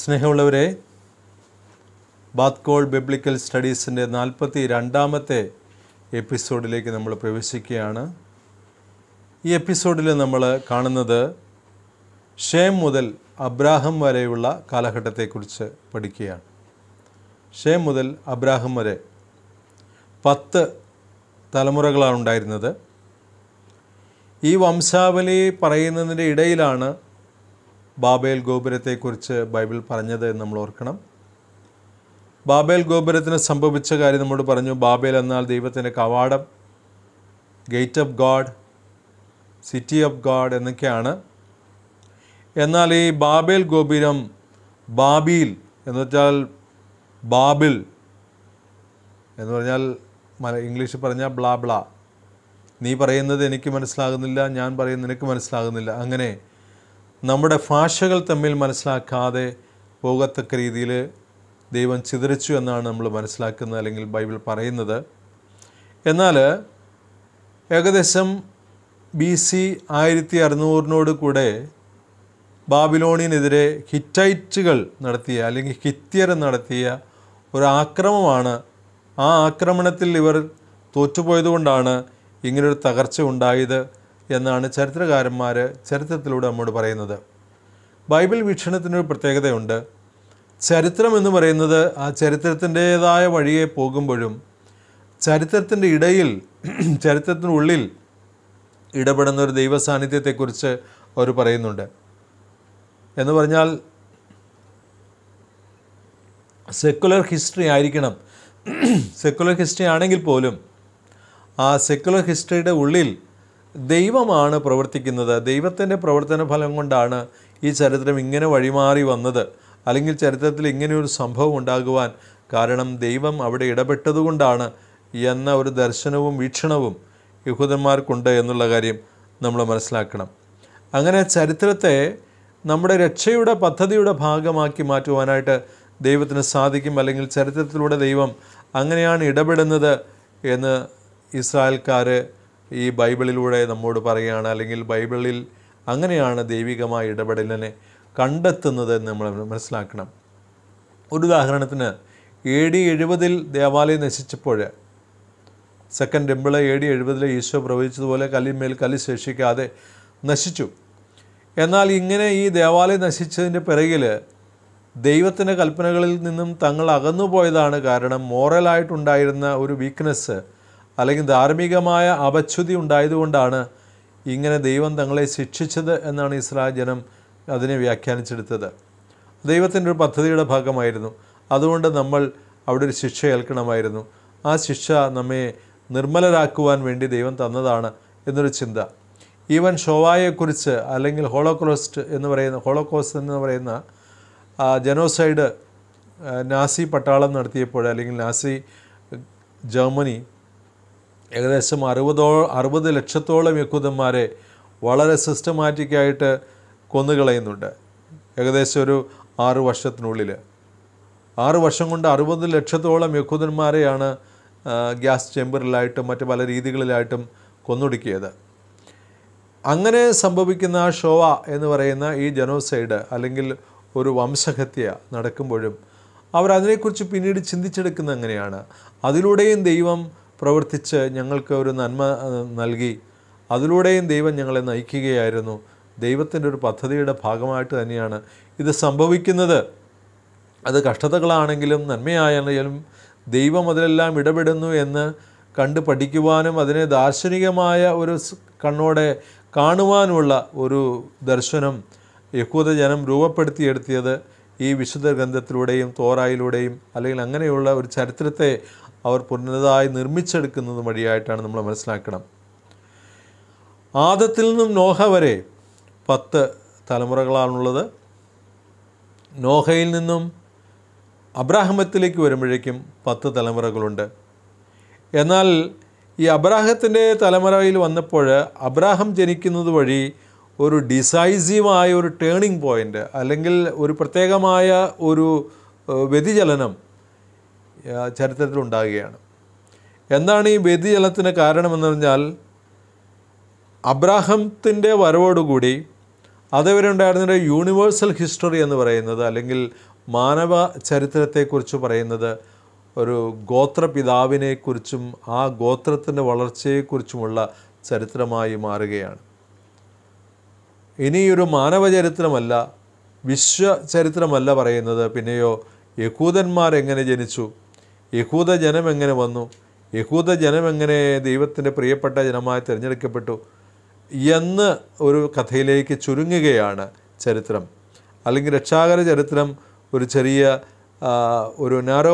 സ്നേഹമുള്ളവരെ ബാത്കോൾ ബിബ്ലിക്കൽ സ്റ്റഡീസിൻ്റെ നാൽപ്പത്തി രണ്ടാമത്തെ എപ്പിസോഡിലേക്ക് നമ്മൾ പ്രവേശിക്കുകയാണ് ഈ എപ്പിസോഡിൽ നമ്മൾ കാണുന്നത് ഷേം മുതൽ അബ്രാഹം വരെയുള്ള കാലഘട്ടത്തെക്കുറിച്ച് പഠിക്കുകയാണ് ഷേം മുതൽ അബ്രാഹം വരെ പത്ത് തലമുറകളാണ് ഉണ്ടായിരുന്നത് ഈ വംശാവലി പറയുന്നതിൻ്റെ ഇടയിലാണ് ബാബേൽ ഗോപുരത്തെക്കുറിച്ച് ബൈബിൾ പറഞ്ഞത് എന്ന് നമ്മൾ ഓർക്കണം ബാബേൽ ഗോപുരത്തിന് സംഭവിച്ച കാര്യം നമ്മോട് പറഞ്ഞു ബാബേൽ എന്നാൽ ദൈവത്തിൻ്റെ കവാടം gate of God city of God എന്നൊക്കെയാണ് എന്നാൽ ഈ ബാബേൽ ഗോപുരം ബാബിൽ എന്ന് വെച്ചാൽ ബാബിൽ എന്ന് പറഞ്ഞാൽ ഇംഗ്ലീഷിൽ പറഞ്ഞാൽ ബ്ലാ ബ്ലാ നീ പറയുന്നത് എനിക്ക് മനസ്സിലാകുന്നില്ല ഞാൻ പറയുന്നത് നിനക്ക് മനസ്സിലാകുന്നില്ല അങ്ങനെ നമ്മുടെ ഭാഷകൾ തമ്മിൽ മനസ്സിലാക്കാതെ പോകത്തക്ക രീതിയിൽ ദൈവം ചിതറിച്ചു എന്നാണ് നമ്മൾ മനസ്സിലാക്കുന്നത് അല്ലെങ്കിൽ ബൈബിൾ പറയുന്നത് എന്നാൽ ഏകദേശം ബി സി ആയിരത്തി അറുന്നൂറിനോട് കൂടെ ബാബിലോണിനെതിരെ ഹിറ്റൈറ്റുകൾ നടത്തിയ അല്ലെങ്കിൽ ഹിത്യർ നടത്തിയ ഒരു ആക്രമമാണ് ആ ആക്രമണത്തിൽ ഇവർ തോറ്റുപോയതുകൊണ്ടാണ് ഇങ്ങനൊരു തകർച്ച ഉണ്ടായത് എന്നാണ് ചരിത്രകാരന്മാർ ചരിത്രത്തിലൂടെ നമ്മോട് പറയുന്നത് ബൈബിൾ വീക്ഷണത്തിനൊരു പ്രത്യേകതയുണ്ട് ചരിത്രം എന്ന് പറയുന്നത് ആ ചരിത്രത്തിൻ്റേതായ വഴിയെ പോകുമ്പോഴും ചരിത്രത്തിൻ്റെ ഇടയിൽ ചരിത്രത്തിനുള്ളിൽ ഇടപെടുന്ന ഒരു ദൈവ സാന്നിധ്യത്തെക്കുറിച്ച് അവർ പറയുന്നുണ്ട് എന്ന് പറഞ്ഞാൽ സെക്കുലർ ഹിസ്റ്ററി ആയിരിക്കണം സെക്കുലർ ഹിസ്റ്ററി ആണെങ്കിൽ പോലും ആ സെക്കുലർ ഹിസ്റ്ററിയുടെ ഉള്ളിൽ ദൈവമാണ് പ്രവർത്തിക്കുന്നത് ദൈവത്തിൻ്റെ പ്രവർത്തന ഫലം കൊണ്ടാണ് ഈ ചരിത്രം ഇങ്ങനെ വഴിമാറി വന്നത് അല്ലെങ്കിൽ ചരിത്രത്തിൽ ഇങ്ങനെ ഒരു സംഭവം ഉണ്ടാകുവാൻ കാരണം ദൈവം അവിടെ ഇടപെട്ടതുകൊണ്ടാണ് എന്ന ഒരു ദർശനവും വീക്ഷണവും യഹൂദന്മാർക്കുണ്ട് എന്നുള്ള കാര്യം നമ്മൾ മനസ്സിലാക്കണം അങ്ങനെ ചരിത്രത്തെ നമ്മുടെ രക്ഷയുടെ പദ്ധതിയുടെ ഭാഗമാക്കി മാറ്റുവാനായിട്ട് ദൈവത്തിന് സാധിക്കും അല്ലെങ്കിൽ ചരിത്രത്തിലൂടെ ദൈവം അങ്ങനെയാണ് ഇടപെടുന്നത് എന്ന് ഇസ്രായേൽക്കാർ ഈ ബൈബിളിലൂടെ നമ്മോട് പറയുകയാണ് അല്ലെങ്കിൽ ബൈബിളിൽ അങ്ങനെയാണ് ദൈവികമായ ഇടപെടലിനെ കണ്ടെത്തുന്നത് എന്ന് നമ്മൾ മനസ്സിലാക്കണം ഒരു ഉദാഹരണത്തിന് എ ഡി എഴുപതിൽ ദേവാലയം നശിച്ചപ്പോൾ സെക്കൻഡ് ടെമ്പിൾ എ ഡി എഴുപതിലെ ഈശോ പ്രവചിച്ചതുപോലെ കല്ലിന്മേൽ കല്ല് ശേഷിക്കാതെ നശിച്ചു എന്നാൽ ഇങ്ങനെ ഈ ദേവാലയം നശിച്ചതിൻ്റെ പിറകിൽ ദൈവത്തിൻ്റെ കൽപ്പനകളിൽ നിന്നും തങ്ങൾ അകന്നുപോയതാണ് കാരണം മോറലായിട്ടുണ്ടായിരുന്ന ഒരു വീക്ക്നെസ് അല്ലെങ്കിൽ ധാർമ്മികമായ അപച്യുതി ഉണ്ടായതുകൊണ്ടാണ് ഇങ്ങനെ ദൈവം തങ്ങളെ ശിക്ഷിച്ചത് എന്നാണ് ഇസ്രായേൽ ജനം അതിനെ വ്യാഖ്യാനിച്ചെടുത്തത് ദൈവത്തിൻ്റെ ഒരു പദ്ധതിയുടെ ഭാഗമായിരുന്നു അതുകൊണ്ട് നമ്മൾ അവിടെ ഒരു ശിക്ഷ ഏൽക്കണമായിരുന്നു ആ ശിക്ഷ നമ്മെ നിർമ്മലരാക്കുവാൻ വേണ്ടി ദൈവം തന്നതാണ് എന്നൊരു ചിന്ത ഈവൻ ഷോവായെക്കുറിച്ച് അല്ലെങ്കിൽ ഹോളോക്രോസ്റ്റ് എന്ന് പറയുന്ന ഹോളോക്രോസ്റ്റ് എന്ന് പറയുന്ന ജനോസൈഡ് നാസി പട്ടാളം നടത്തിയപ്പോൾ അല്ലെങ്കിൽ നാസി ജർമ്മനി ഏകദേശം അറുപതോ അറുപത് ലക്ഷത്തോളം യക്കുതന്മാരെ വളരെ സിസ്റ്റമാറ്റിക്കായിട്ട് കൊന്നുകളയുന്നുണ്ട് ഏകദേശം ഒരു ആറ് വർഷത്തിനുള്ളിൽ ആറ് വർഷം കൊണ്ട് അറുപത് ലക്ഷത്തോളം യക്കുതന്മാരെയാണ് ഗ്യാസ് ചേമ്പറിലായിട്ടും മറ്റ് പല രീതികളിലായിട്ടും കൊന്നൊടുക്കിയത് അങ്ങനെ സംഭവിക്കുന്ന ഷോവ എന്ന് പറയുന്ന ഈ ജനോസൈഡ് അല്ലെങ്കിൽ ഒരു വംശഹത്യ നടക്കുമ്പോഴും അവർ അതിനെക്കുറിച്ച് പിന്നീട് ചിന്തിച്ചെടുക്കുന്ന അങ്ങനെയാണ് അതിലൂടെയും ദൈവം പ്രവർത്തിച്ച് ഞങ്ങൾക്ക് ഒരു നന്മ നൽകി അതിലൂടെയും ദൈവം ഞങ്ങളെ നയിക്കുകയായിരുന്നു ദൈവത്തിൻ്റെ ഒരു പദ്ധതിയുടെ ഭാഗമായിട്ട് തന്നെയാണ് ഇത് സംഭവിക്കുന്നത് അത് കഷ്ടതകളാണെങ്കിലും നന്മയായാലും ദൈവം അതിലെല്ലാം ഇടപെടുന്നു എന്ന് കണ്ട് പഠിക്കുവാനും അതിനെ ദാർശനികമായ ഒരു കണ്ണോടെ കാണുവാനുള്ള ഒരു ദർശനം യഹൂദ ജനം രൂപപ്പെടുത്തിയെടുത്തിയത് ഈ വിശുദ്ധ ഗ്രന്ഥത്തിലൂടെയും തോറായിലൂടെയും അല്ലെങ്കിൽ അങ്ങനെയുള്ള ഒരു ചരിത്രത്തെ അവർ പുനരുതായി നിർമ്മിച്ചെടുക്കുന്നത് വഴിയായിട്ടാണ് നമ്മൾ മനസ്സിലാക്കണം ആദത്തിൽ നിന്നും നോഹ വരെ പത്ത് തലമുറകളാണുള്ളത് നോഹയിൽ നിന്നും അബ്രാഹമത്തിലേക്ക് വരുമ്പോഴേക്കും പത്ത് തലമുറകളുണ്ട് എന്നാൽ ഈ അബ്രാഹത്തിൻ്റെ തലമുറയിൽ വന്നപ്പോൾ അബ്രാഹം ജനിക്കുന്നത് വഴി ഒരു ഡിസൈസീവായ ഒരു ടേണിംഗ് പോയിൻ്റ് അല്ലെങ്കിൽ ഒരു പ്രത്യേകമായ ഒരു വ്യതിചലനം ചരിത്രത്തിലുണ്ടാകുകയാണ് എന്താണ് ഈ വ്യതിചലത്തിന് കാരണമെന്ന് പറഞ്ഞാൽ അബ്രാഹത്തിൻ്റെ വരവോടുകൂടി അതേവരെ ഉണ്ടായിരുന്ന യൂണിവേഴ്സൽ ഹിസ്റ്ററി എന്ന് പറയുന്നത് അല്ലെങ്കിൽ മാനവ ചരിത്രത്തെക്കുറിച്ച് പറയുന്നത് ഒരു ഗോത്രപിതാവിനെക്കുറിച്ചും ആ ഗോത്രത്തിൻ്റെ വളർച്ചയെക്കുറിച്ചുമുള്ള ചരിത്രമായി മാറുകയാണ് ഇനിയൊരു മാനവ ചരിത്രമല്ല വിശ്വ ചരിത്രമല്ല പറയുന്നത് പിന്നെയോ എങ്ങനെ ജനിച്ചു യഹൂദ ജനം എങ്ങനെ വന്നു യഹൂദ ജനം എങ്ങനെ ദൈവത്തിൻ്റെ പ്രിയപ്പെട്ട ജനമായി തിരഞ്ഞെടുക്കപ്പെട്ടു എന്ന് ഒരു കഥയിലേക്ക് ചുരുങ്ങുകയാണ് ചരിത്രം അല്ലെങ്കിൽ രക്ഷാകര ചരിത്രം ഒരു ചെറിയ ഒരു നാരോ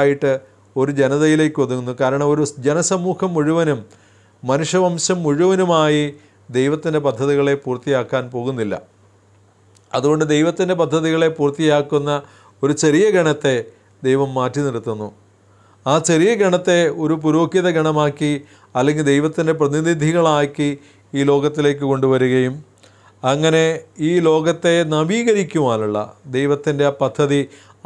ആയിട്ട് ഒരു ജനതയിലേക്ക് ഒതുങ്ങുന്നു കാരണം ഒരു ജനസമൂഹം മുഴുവനും മനുഷ്യവംശം മുഴുവനുമായി ദൈവത്തിൻ്റെ പദ്ധതികളെ പൂർത്തിയാക്കാൻ പോകുന്നില്ല അതുകൊണ്ട് ദൈവത്തിൻ്റെ പദ്ധതികളെ പൂർത്തിയാക്കുന്ന ഒരു ചെറിയ ഗണത്തെ ദൈവം മാറ്റി നിർത്തുന്നു ആ ചെറിയ ഗണത്തെ ഒരു പുരോഹിത ഗണമാക്കി അല്ലെങ്കിൽ ദൈവത്തിൻ്റെ പ്രതിനിധികളാക്കി ഈ ലോകത്തിലേക്ക് കൊണ്ടുവരികയും അങ്ങനെ ഈ ലോകത്തെ നവീകരിക്കുവാനുള്ള ദൈവത്തിൻ്റെ ആ പദ്ധതി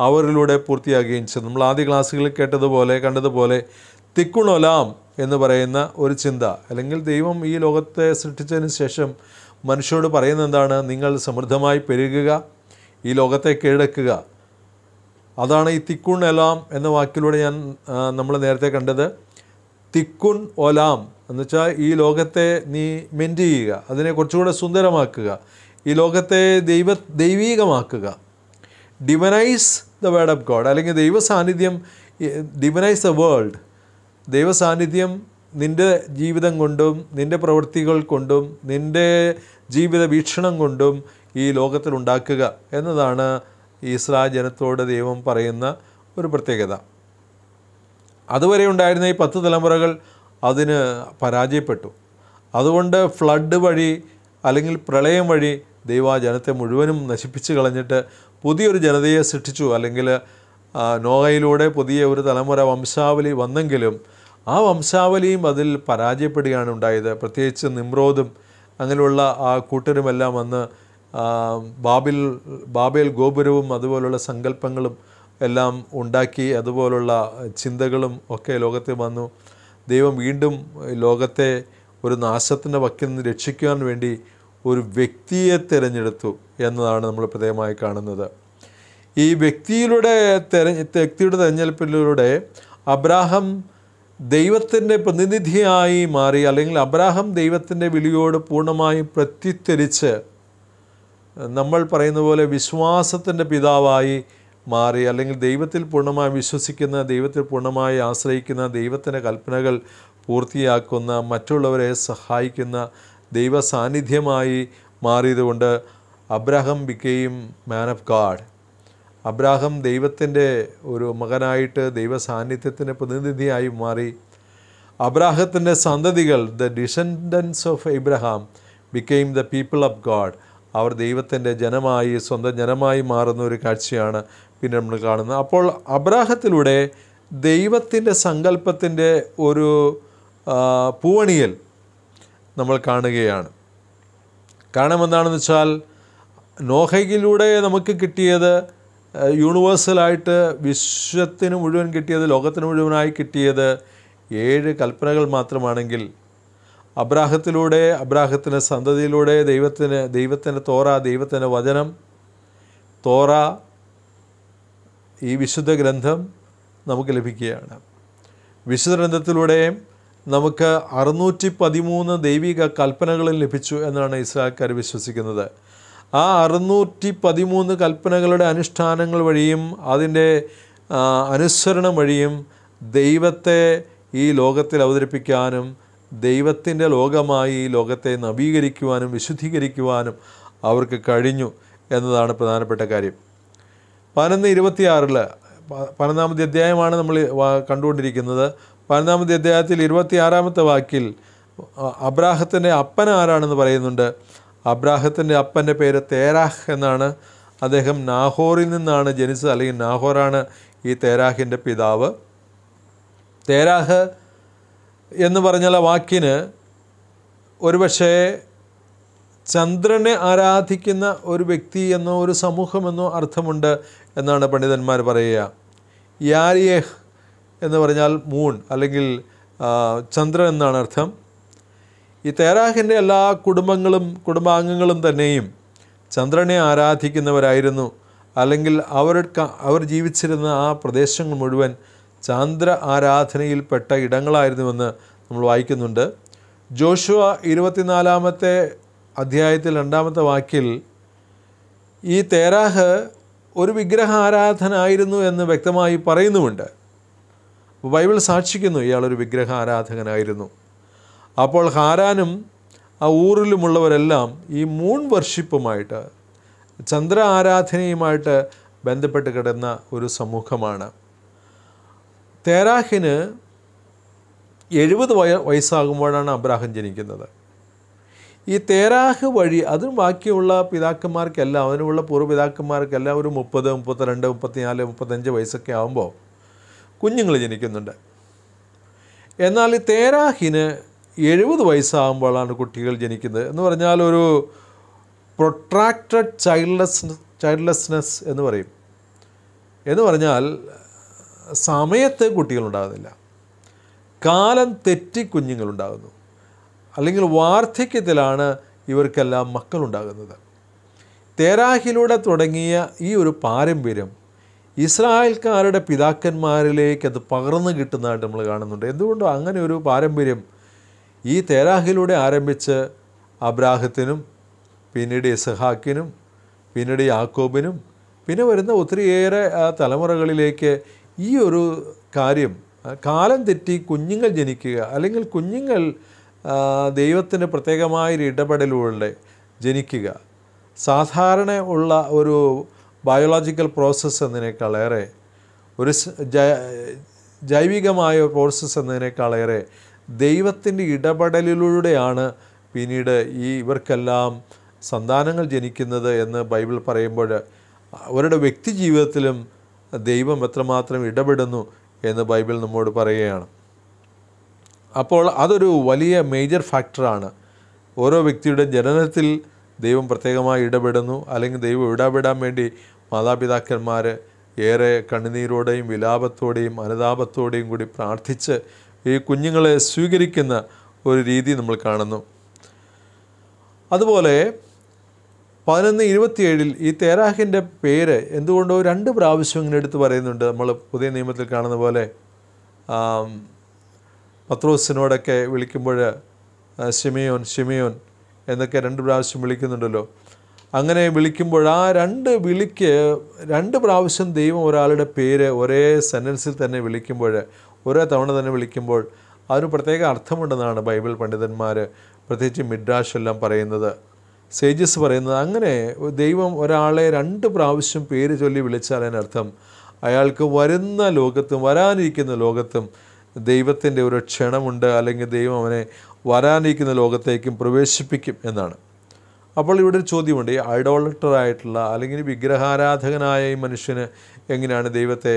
അവരിലൂടെ പൂർത്തിയാകുകയും ചെയ്തു നമ്മൾ ആദ്യ ക്ലാസ്സുകളിൽ കേട്ടതുപോലെ കണ്ടതുപോലെ തിക്കുണൊലാം എന്ന് പറയുന്ന ഒരു ചിന്ത അല്ലെങ്കിൽ ദൈവം ഈ ലോകത്തെ സൃഷ്ടിച്ചതിന് ശേഷം മനുഷ്യരോട് പറയുന്നത് എന്താണ് നിങ്ങൾ സമൃദ്ധമായി പെരുകുക ഈ ലോകത്തെ കീഴടക്കുക അതാണ് ഈ തിക്കുൺ എലാം എന്ന വാക്കിലൂടെ ഞാൻ നമ്മൾ നേരത്തെ കണ്ടത് തിക്കുൺ ഒലാം എന്നുവെച്ചാൽ ഈ ലോകത്തെ നീ മെൻറ്റ് ചെയ്യുക അതിനെ കുറച്ചുകൂടെ സുന്ദരമാക്കുക ഈ ലോകത്തെ ദൈവ ദൈവീകമാക്കുക divinise the word of God അല്ലെങ്കിൽ ദൈവ സാന്നിധ്യം ഡിവനൈസ് ദ വേൾഡ് ദൈവ സാന്നിധ്യം നിൻ്റെ ജീവിതം കൊണ്ടും നിൻ്റെ പ്രവൃത്തികൾ കൊണ്ടും നിൻ്റെ ജീവിത വീക്ഷണം കൊണ്ടും ഈ ലോകത്തിൽ ഉണ്ടാക്കുക എന്നതാണ് ഈസ്രാ ജനത്തോട് ദൈവം പറയുന്ന ഒരു പ്രത്യേകത അതുവരെ ഉണ്ടായിരുന്ന ഈ പത്ത് തലമുറകൾ അതിന് പരാജയപ്പെട്ടു അതുകൊണ്ട് ഫ്ലഡ് വഴി അല്ലെങ്കിൽ പ്രളയം വഴി ദൈവ ജനത്തെ മുഴുവനും നശിപ്പിച്ച് കളഞ്ഞിട്ട് പുതിയൊരു ജനതയെ സൃഷ്ടിച്ചു അല്ലെങ്കിൽ നോഹയിലൂടെ പുതിയ ഒരു തലമുറ വംശാവലി വന്നെങ്കിലും ആ വംശാവലിയും അതിൽ പരാജയപ്പെടുകയാണ് ഉണ്ടായത് പ്രത്യേകിച്ച് നിമ്രോദും അങ്ങനെയുള്ള ആ കൂട്ടരുമെല്ലാം വന്ന് ബാബിൽ ബാബേൽ ഗോപുരവും അതുപോലുള്ള സങ്കല്പങ്ങളും എല്ലാം ഉണ്ടാക്കി അതുപോലുള്ള ചിന്തകളും ഒക്കെ ലോകത്തിൽ വന്നു ദൈവം വീണ്ടും ലോകത്തെ ഒരു നാശത്തിൻ്റെ വക്കിൽ നിന്ന് രക്ഷിക്കാൻ വേണ്ടി ഒരു വ്യക്തിയെ തിരഞ്ഞെടുത്തു എന്നതാണ് നമ്മൾ പ്രത്യേകമായി കാണുന്നത് ഈ വ്യക്തിയിലൂടെ തെര വ്യക്തിയുടെ തിരഞ്ഞെടുപ്പിലൂടെ അബ്രാഹം ദൈവത്തിൻ്റെ പ്രതിനിധിയായി മാറി അല്ലെങ്കിൽ അബ്രാഹം ദൈവത്തിൻ്റെ വിളിയോട് പൂർണ്ണമായും പ്രത്യുത്തരിച്ച് നമ്മൾ പറയുന്ന പോലെ വിശ്വാസത്തിൻ്റെ പിതാവായി മാറി അല്ലെങ്കിൽ ദൈവത്തിൽ പൂർണ്ണമായി വിശ്വസിക്കുന്ന ദൈവത്തിൽ പൂർണ്ണമായി ആശ്രയിക്കുന്ന ദൈവത്തിൻ്റെ കൽപ്പനകൾ പൂർത്തിയാക്കുന്ന മറ്റുള്ളവരെ സഹായിക്കുന്ന ദൈവ സാന്നിധ്യമായി മാറിയതുകൊണ്ട് Abraham became man of God Abraham ദൈവത്തിൻ്റെ ഒരു മകനായിട്ട് ദൈവ സാന്നിധ്യത്തിൻ്റെ പ്രതിനിധിയായി മാറി അബ്രാഹത്തിൻ്റെ സന്തതികൾ the descendants of Abraham became the people of God അവർ ദൈവത്തിൻ്റെ ജനമായി സ്വന്തം ജനമായി മാറുന്ന ഒരു കാഴ്ചയാണ് പിന്നെ നമ്മൾ കാണുന്നത് അപ്പോൾ അബ്രാഹത്തിലൂടെ ദൈവത്തിൻ്റെ സങ്കല്പത്തിൻ്റെ ഒരു പൂവണിയൽ നമ്മൾ കാണുകയാണ് കാരണം എന്താണെന്ന് വെച്ചാൽ നോഹയിലൂടെ നമുക്ക് കിട്ടിയത് യൂണിവേഴ്സലായിട്ട് വിശ്വത്തിന് മുഴുവൻ കിട്ടിയത് ലോകത്തിന് മുഴുവനായി കിട്ടിയത് ഏഴ് കൽപ്പനകൾ മാത്രമാണെങ്കിൽ അബ്രാഹത്തിലൂടെ അബ്രാഹത്തിൻ്റെ സന്തതിയിലൂടെ ദൈവത്തിന് ദൈവത്തിൻ്റെ തോറ ദൈവത്തിൻ്റെ വചനം തോറ ഈ വിശുദ്ധ ഗ്രന്ഥം നമുക്ക് ലഭിക്കുകയാണ് വിശുദ്ധ ഗ്രന്ഥത്തിലൂടെ നമുക്ക് അറുന്നൂറ്റി പതിമൂന്ന് ദൈവിക കൽപ്പനകളും ലഭിച്ചു എന്നാണ് ഇസ്രാക്കാർ വിശ്വസിക്കുന്നത് ആ അറുന്നൂറ്റി പതിമൂന്ന് കൽപ്പനകളുടെ അനുഷ്ഠാനങ്ങൾ വഴിയും അതിൻ്റെ അനുസരണം വഴിയും ദൈവത്തെ ഈ ലോകത്തിൽ അവതരിപ്പിക്കാനും ദൈവത്തിൻ്റെ ലോകമായി ഈ ലോകത്തെ നവീകരിക്കുവാനും വിശുദ്ധീകരിക്കുവാനും അവർക്ക് കഴിഞ്ഞു എന്നതാണ് പ്രധാനപ്പെട്ട കാര്യം പതിനൊന്ന് ഇരുപത്തിയാറിൽ പതിനൊന്നാമത്തെ അധ്യായമാണ് നമ്മൾ കണ്ടുകൊണ്ടിരിക്കുന്നത് പതിനൊന്നാമത്തെ അധ്യായത്തിൽ ഇരുപത്തിയാറാമത്തെ വാക്കിൽ അബ്രാഹത്തിൻ്റെ അപ്പൻ ആരാണെന്ന് പറയുന്നുണ്ട് അബ്രാഹത്തിൻ്റെ അപ്പൻ്റെ പേര് തേരാഹ് എന്നാണ് അദ്ദേഹം നാഹോറിൽ നിന്നാണ് ജനിച്ചത് അല്ലെങ്കിൽ നാഹോറാണ് ഈ തേരാഹിൻ്റെ പിതാവ് തേരാഹ് എന്ന് പറഞ്ഞാൽ വാക്കിന് ഒരുപക്ഷേ ചന്ദ്രനെ ആരാധിക്കുന്ന ഒരു വ്യക്തി എന്നോ ഒരു സമൂഹമെന്നോ അർത്ഥമുണ്ട് എന്നാണ് പണ്ഡിതന്മാർ പറയുക യാരിയേഹ് എന്ന് പറഞ്ഞാൽ മൂൺ അല്ലെങ്കിൽ ചന്ദ്രൻ എന്നാണ് അർത്ഥം ഈ തേരാഹിൻ്റെ എല്ലാ കുടുംബങ്ങളും കുടുംബാംഗങ്ങളും തന്നെയും ചന്ദ്രനെ ആരാധിക്കുന്നവരായിരുന്നു അല്ലെങ്കിൽ അവർ അവർ ജീവിച്ചിരുന്ന ആ പ്രദേശങ്ങൾ മുഴുവൻ ചാന്ദ്ര ആരാധനയിൽപ്പെട്ട ഇടങ്ങളായിരുന്നുവെന്ന് നമ്മൾ വായിക്കുന്നുണ്ട് ജോഷുവ ഇരുപത്തിനാലാമത്തെ അധ്യായത്തിൽ രണ്ടാമത്തെ വാക്കിൽ ഈ തേരാഹ് ഒരു വിഗ്രഹ ആരാധന ആയിരുന്നു എന്ന് വ്യക്തമായി പറയുന്നുമുണ്ട് ബൈബിൾ സാക്ഷിക്കുന്നു ഇയാളൊരു വിഗ്രഹ ആരാധകനായിരുന്നു അപ്പോൾ ഹാരാനും ആ ഊറിലുമുള്ളവരെല്ലാം ഈ മൂൺ വർഷിപ്പുമായിട്ട് ചന്ദ്ര ആരാധനയുമായിട്ട് ബന്ധപ്പെട്ട് കിടന്ന ഒരു സമൂഹമാണ് തേരാഹിന് എഴുപത് വയ വയസ്സാകുമ്പോഴാണ് അബ്രാഹം ജനിക്കുന്നത് ഈ തേരാഹ് വഴി അതിന് ബാക്കിയുള്ള പിതാക്കന്മാർക്കെല്ലാം അവനുള്ള പൂർവ്വപിതാക്കന്മാർക്കെല്ലാം ഒരു മുപ്പത് മുപ്പത്തിരണ്ട് മുപ്പത്തിനാല് മുപ്പത്തഞ്ച് വയസ്സൊക്കെ ആകുമ്പോൾ കുഞ്ഞുങ്ങൾ ജനിക്കുന്നുണ്ട് എന്നാൽ ഈ തേരാഹിന് എഴുപത് വയസ്സാകുമ്പോഴാണ് കുട്ടികൾ ജനിക്കുന്നത് എന്ന് പറഞ്ഞാൽ ഒരു പ്രൊട്രാക്റ്റഡ് ചൈൽഡ്ലെസ് ചൈൽഡ്ലെസ്നെസ് എന്ന് പറയും എന്ന് പറഞ്ഞാൽ സമയത്ത് കുട്ടികളുണ്ടാകുന്നില്ല കാലം തെറ്റി കുഞ്ഞുങ്ങളുണ്ടാകുന്നു അല്ലെങ്കിൽ വാർദ്ധക്യത്തിലാണ് ഇവർക്കെല്ലാം മക്കളുണ്ടാകുന്നത് തേരാഹിലൂടെ തുടങ്ങിയ ഈ ഒരു പാരമ്പര്യം ഇസ്രായേൽക്കാരുടെ പിതാക്കന്മാരിലേക്ക് അത് പകർന്നു കിട്ടുന്നതായിട്ട് നമ്മൾ കാണുന്നുണ്ട് എന്തുകൊണ്ടോ അങ്ങനെ ഒരു പാരമ്പര്യം ഈ തേരാഹിലൂടെ ആരംഭിച്ച് അബ്രാഹത്തിനും പിന്നീട് ഇസഹാക്കിനും പിന്നീട് യാക്കോബിനും പിന്നെ വരുന്ന ഒത്തിരിയേറെ തലമുറകളിലേക്ക് ഈ ഒരു കാര്യം കാലം തെറ്റി കുഞ്ഞുങ്ങൾ ജനിക്കുക അല്ലെങ്കിൽ കുഞ്ഞുങ്ങൾ ദൈവത്തിന് പ്രത്യേകമായൊരു ഇടപെടലുകളുടെ ജനിക്കുക സാധാരണ ഉള്ള ഒരു ബയോളജിക്കൽ പ്രോസസ്സ് എന്നതിനേക്കാളേറെ ഒരു ജൈവികമായ പ്രോസസ്സ് എന്നതിനേക്കാളേറെ ദൈവത്തിൻ്റെ ഇടപെടലിലൂടെയാണ് പിന്നീട് ഈ ഇവർക്കെല്ലാം സന്താനങ്ങൾ ജനിക്കുന്നത് എന്ന് ബൈബിൾ പറയുമ്പോൾ അവരുടെ വ്യക്തി ജീവിതത്തിലും ദൈവം എത്രമാത്രം ഇടപെടുന്നു എന്ന് ബൈബിൾ നമ്മോട് പറയുകയാണ് അപ്പോൾ അതൊരു വലിയ മേജർ ഫാക്ടറാണ് ഓരോ വ്യക്തിയുടെ ജനനത്തിൽ ദൈവം പ്രത്യേകമായി ഇടപെടുന്നു അല്ലെങ്കിൽ ദൈവം ഇടപെടാൻ വേണ്ടി മാതാപിതാക്കന്മാർ ഏറെ കണ്ണുനീരോടെയും വിലാപത്തോടെയും അനുതാപത്തോടെയും കൂടി പ്രാർത്ഥിച്ച് ഈ കുഞ്ഞുങ്ങളെ സ്വീകരിക്കുന്ന ഒരു രീതി നമ്മൾ കാണുന്നു അതുപോലെ പതിനൊന്ന് ഇരുപത്തിയേഴിൽ ഈ തേരാഹിൻ്റെ പേര് എന്തുകൊണ്ടോ രണ്ട് പ്രാവശ്യം ഇങ്ങനെ എടുത്ത് പറയുന്നുണ്ട് നമ്മൾ പുതിയ നിയമത്തിൽ കാണുന്ന പോലെ പത്രോസിനോടൊക്കെ വിളിക്കുമ്പോൾ ഷിമിയോൻ ഷിമിയോൻ എന്നൊക്കെ രണ്ട് പ്രാവശ്യം വിളിക്കുന്നുണ്ടല്ലോ അങ്ങനെ വിളിക്കുമ്പോൾ ആ രണ്ട് വിളിക്ക് രണ്ട് പ്രാവശ്യം ദൈവം ഒരാളുടെ പേര് ഒരേ സെൻറ്റൻസിൽ തന്നെ വിളിക്കുമ്പോൾ ഒരേ തവണ തന്നെ വിളിക്കുമ്പോൾ അതിന് പ്രത്യേക അർത്ഥമുണ്ടെന്നാണ് ബൈബിൾ പണ്ഡിതന്മാർ പ്രത്യേകിച്ച് മിഡ്രാഷെല്ലാം പറയുന്നത് സേജസ് പറയുന്നത് അങ്ങനെ ദൈവം ഒരാളെ രണ്ട് പ്രാവശ്യം പേര് ചൊല്ലി വിളിച്ചാൽ അതിനർത്ഥം അയാൾക്ക് വരുന്ന ലോകത്തും വരാനിരിക്കുന്ന ലോകത്തും ദൈവത്തിൻ്റെ ഒരു ക്ഷണമുണ്ട് അല്ലെങ്കിൽ ദൈവം അവനെ വരാനിരിക്കുന്ന ലോകത്തേക്കും പ്രവേശിപ്പിക്കും എന്നാണ് അപ്പോൾ ഇവിടെ ഒരു ചോദ്യമുണ്ട് ഈ ഐഡോളക്ടറായിട്ടുള്ള അല്ലെങ്കിൽ വിഗ്രഹാരാധകനായ ഈ മനുഷ്യന് എങ്ങനെയാണ് ദൈവത്തെ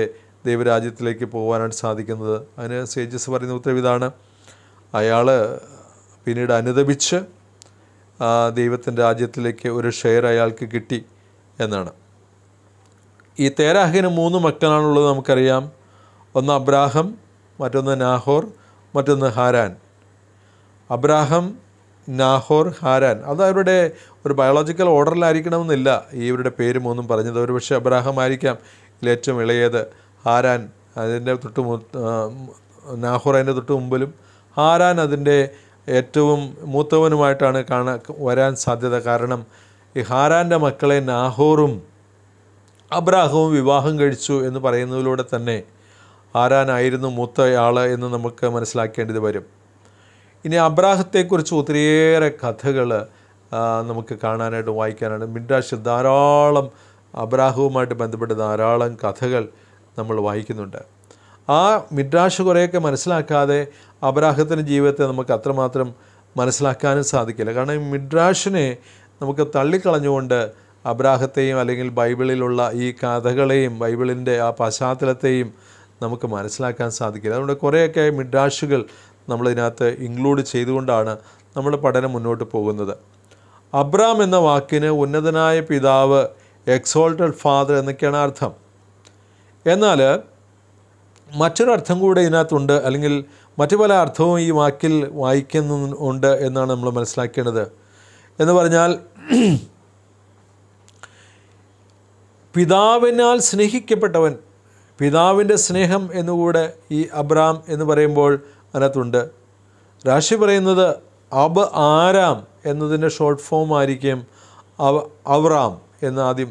ദൈവരാജ്യത്തിലേക്ക് പോകാനായിട്ട് സാധിക്കുന്നത് അതിന് സേജസ് പറയുന്ന ഉത്തരവിതാണ് ഇതാണ് അയാൾ പിന്നീട് അനുദപിച്ച് ദൈവത്തിൻ്റെ രാജ്യത്തിലേക്ക് ഒരു ഷെയർ അയാൾക്ക് കിട്ടി എന്നാണ് ഈ തേരാഹിന് മൂന്ന് മക്കളാണുള്ളത് നമുക്കറിയാം ഒന്ന് അബ്രാഹം മറ്റൊന്ന് നാഹോർ മറ്റൊന്ന് ഹാരാൻ അബ്രാഹം നാഹോർ ഹാരാൻ അത് അവരുടെ ഒരു ബയോളജിക്കൽ ഓർഡറിലായിരിക്കണമെന്നില്ല ഈ ഇവരുടെ പേര് മൂന്നും പറഞ്ഞത് ഒരു പക്ഷേ അബ്രാഹം ആയിരിക്കാം ഇതിലേറ്റവും ഇളയത് ഹാരാൻ അതിൻ്റെ തൊട്ട് നാഹോർ അതിൻ്റെ തൊട്ട് മുമ്പിലും ഹാരാൻ അതിൻ്റെ ഏറ്റവും മൂത്തവനുമായിട്ടാണ് കാണാൻ വരാൻ സാധ്യത കാരണം ഈ ഹാരാൻ്റെ മക്കളെ നാഹോറും അബ്രാഹവും വിവാഹം കഴിച്ചു എന്ന് പറയുന്നതിലൂടെ തന്നെ ആരാനായിരുന്നു മൂത്തയാൾ എന്ന് നമുക്ക് മനസ്സിലാക്കേണ്ടത് വരും ഇനി അബ്രാഹത്തെക്കുറിച്ച് ഒത്തിരിയേറെ കഥകൾ നമുക്ക് കാണാനായിട്ട് വായിക്കാനാണ് മിൻഡാഷ് ധാരാളം അബ്രാഹവുമായിട്ട് ബന്ധപ്പെട്ട് ധാരാളം കഥകൾ നമ്മൾ വായിക്കുന്നുണ്ട് ആ മിഡ്രാഷ് കുറേയൊക്കെ മനസ്സിലാക്കാതെ അപരാഹത്തിൻ്റെ ജീവിതത്തെ നമുക്ക് അത്രമാത്രം മനസ്സിലാക്കാനും സാധിക്കില്ല കാരണം ഈ മിഡ്രാഷിനെ നമുക്ക് തള്ളിക്കളഞ്ഞുകൊണ്ട് അബ്രാഹത്തെയും അല്ലെങ്കിൽ ബൈബിളിലുള്ള ഈ കഥകളെയും ബൈബിളിൻ്റെ ആ പശ്ചാത്തലത്തെയും നമുക്ക് മനസ്സിലാക്കാൻ സാധിക്കില്ല അതുകൊണ്ട് കുറേയൊക്കെ മിഡ്രാഷുകൾ നമ്മളിതിനകത്ത് ഇൻക്ലൂഡ് ചെയ്തുകൊണ്ടാണ് നമ്മൾ പഠനം മുന്നോട്ട് പോകുന്നത് അബ്രാം എന്ന വാക്കിന് ഉന്നതനായ പിതാവ് എക്സോൾട്ടഡ് ഫാദർ എന്നൊക്കെയാണ് അർത്ഥം എന്നാൽ അർത്ഥം കൂടെ ഇതിനകത്തുണ്ട് അല്ലെങ്കിൽ മറ്റു പല അർത്ഥവും ഈ വാക്കിൽ വായിക്കുന്നുണ്ട് എന്നാണ് നമ്മൾ മനസ്സിലാക്കേണ്ടത് എന്ന് പറഞ്ഞാൽ പിതാവിനാൽ സ്നേഹിക്കപ്പെട്ടവൻ പിതാവിൻ്റെ സ്നേഹം എന്നുകൂടെ ഈ അബ്രാം എന്ന് പറയുമ്പോൾ അതിനകത്തുണ്ട് രാശി പറയുന്നത് അബ് ആരാം എന്നതിൻ്റെ ഷോർട്ട് ഫോം ആയിരിക്കും അവ അവറാം എന്ന് ആദ്യം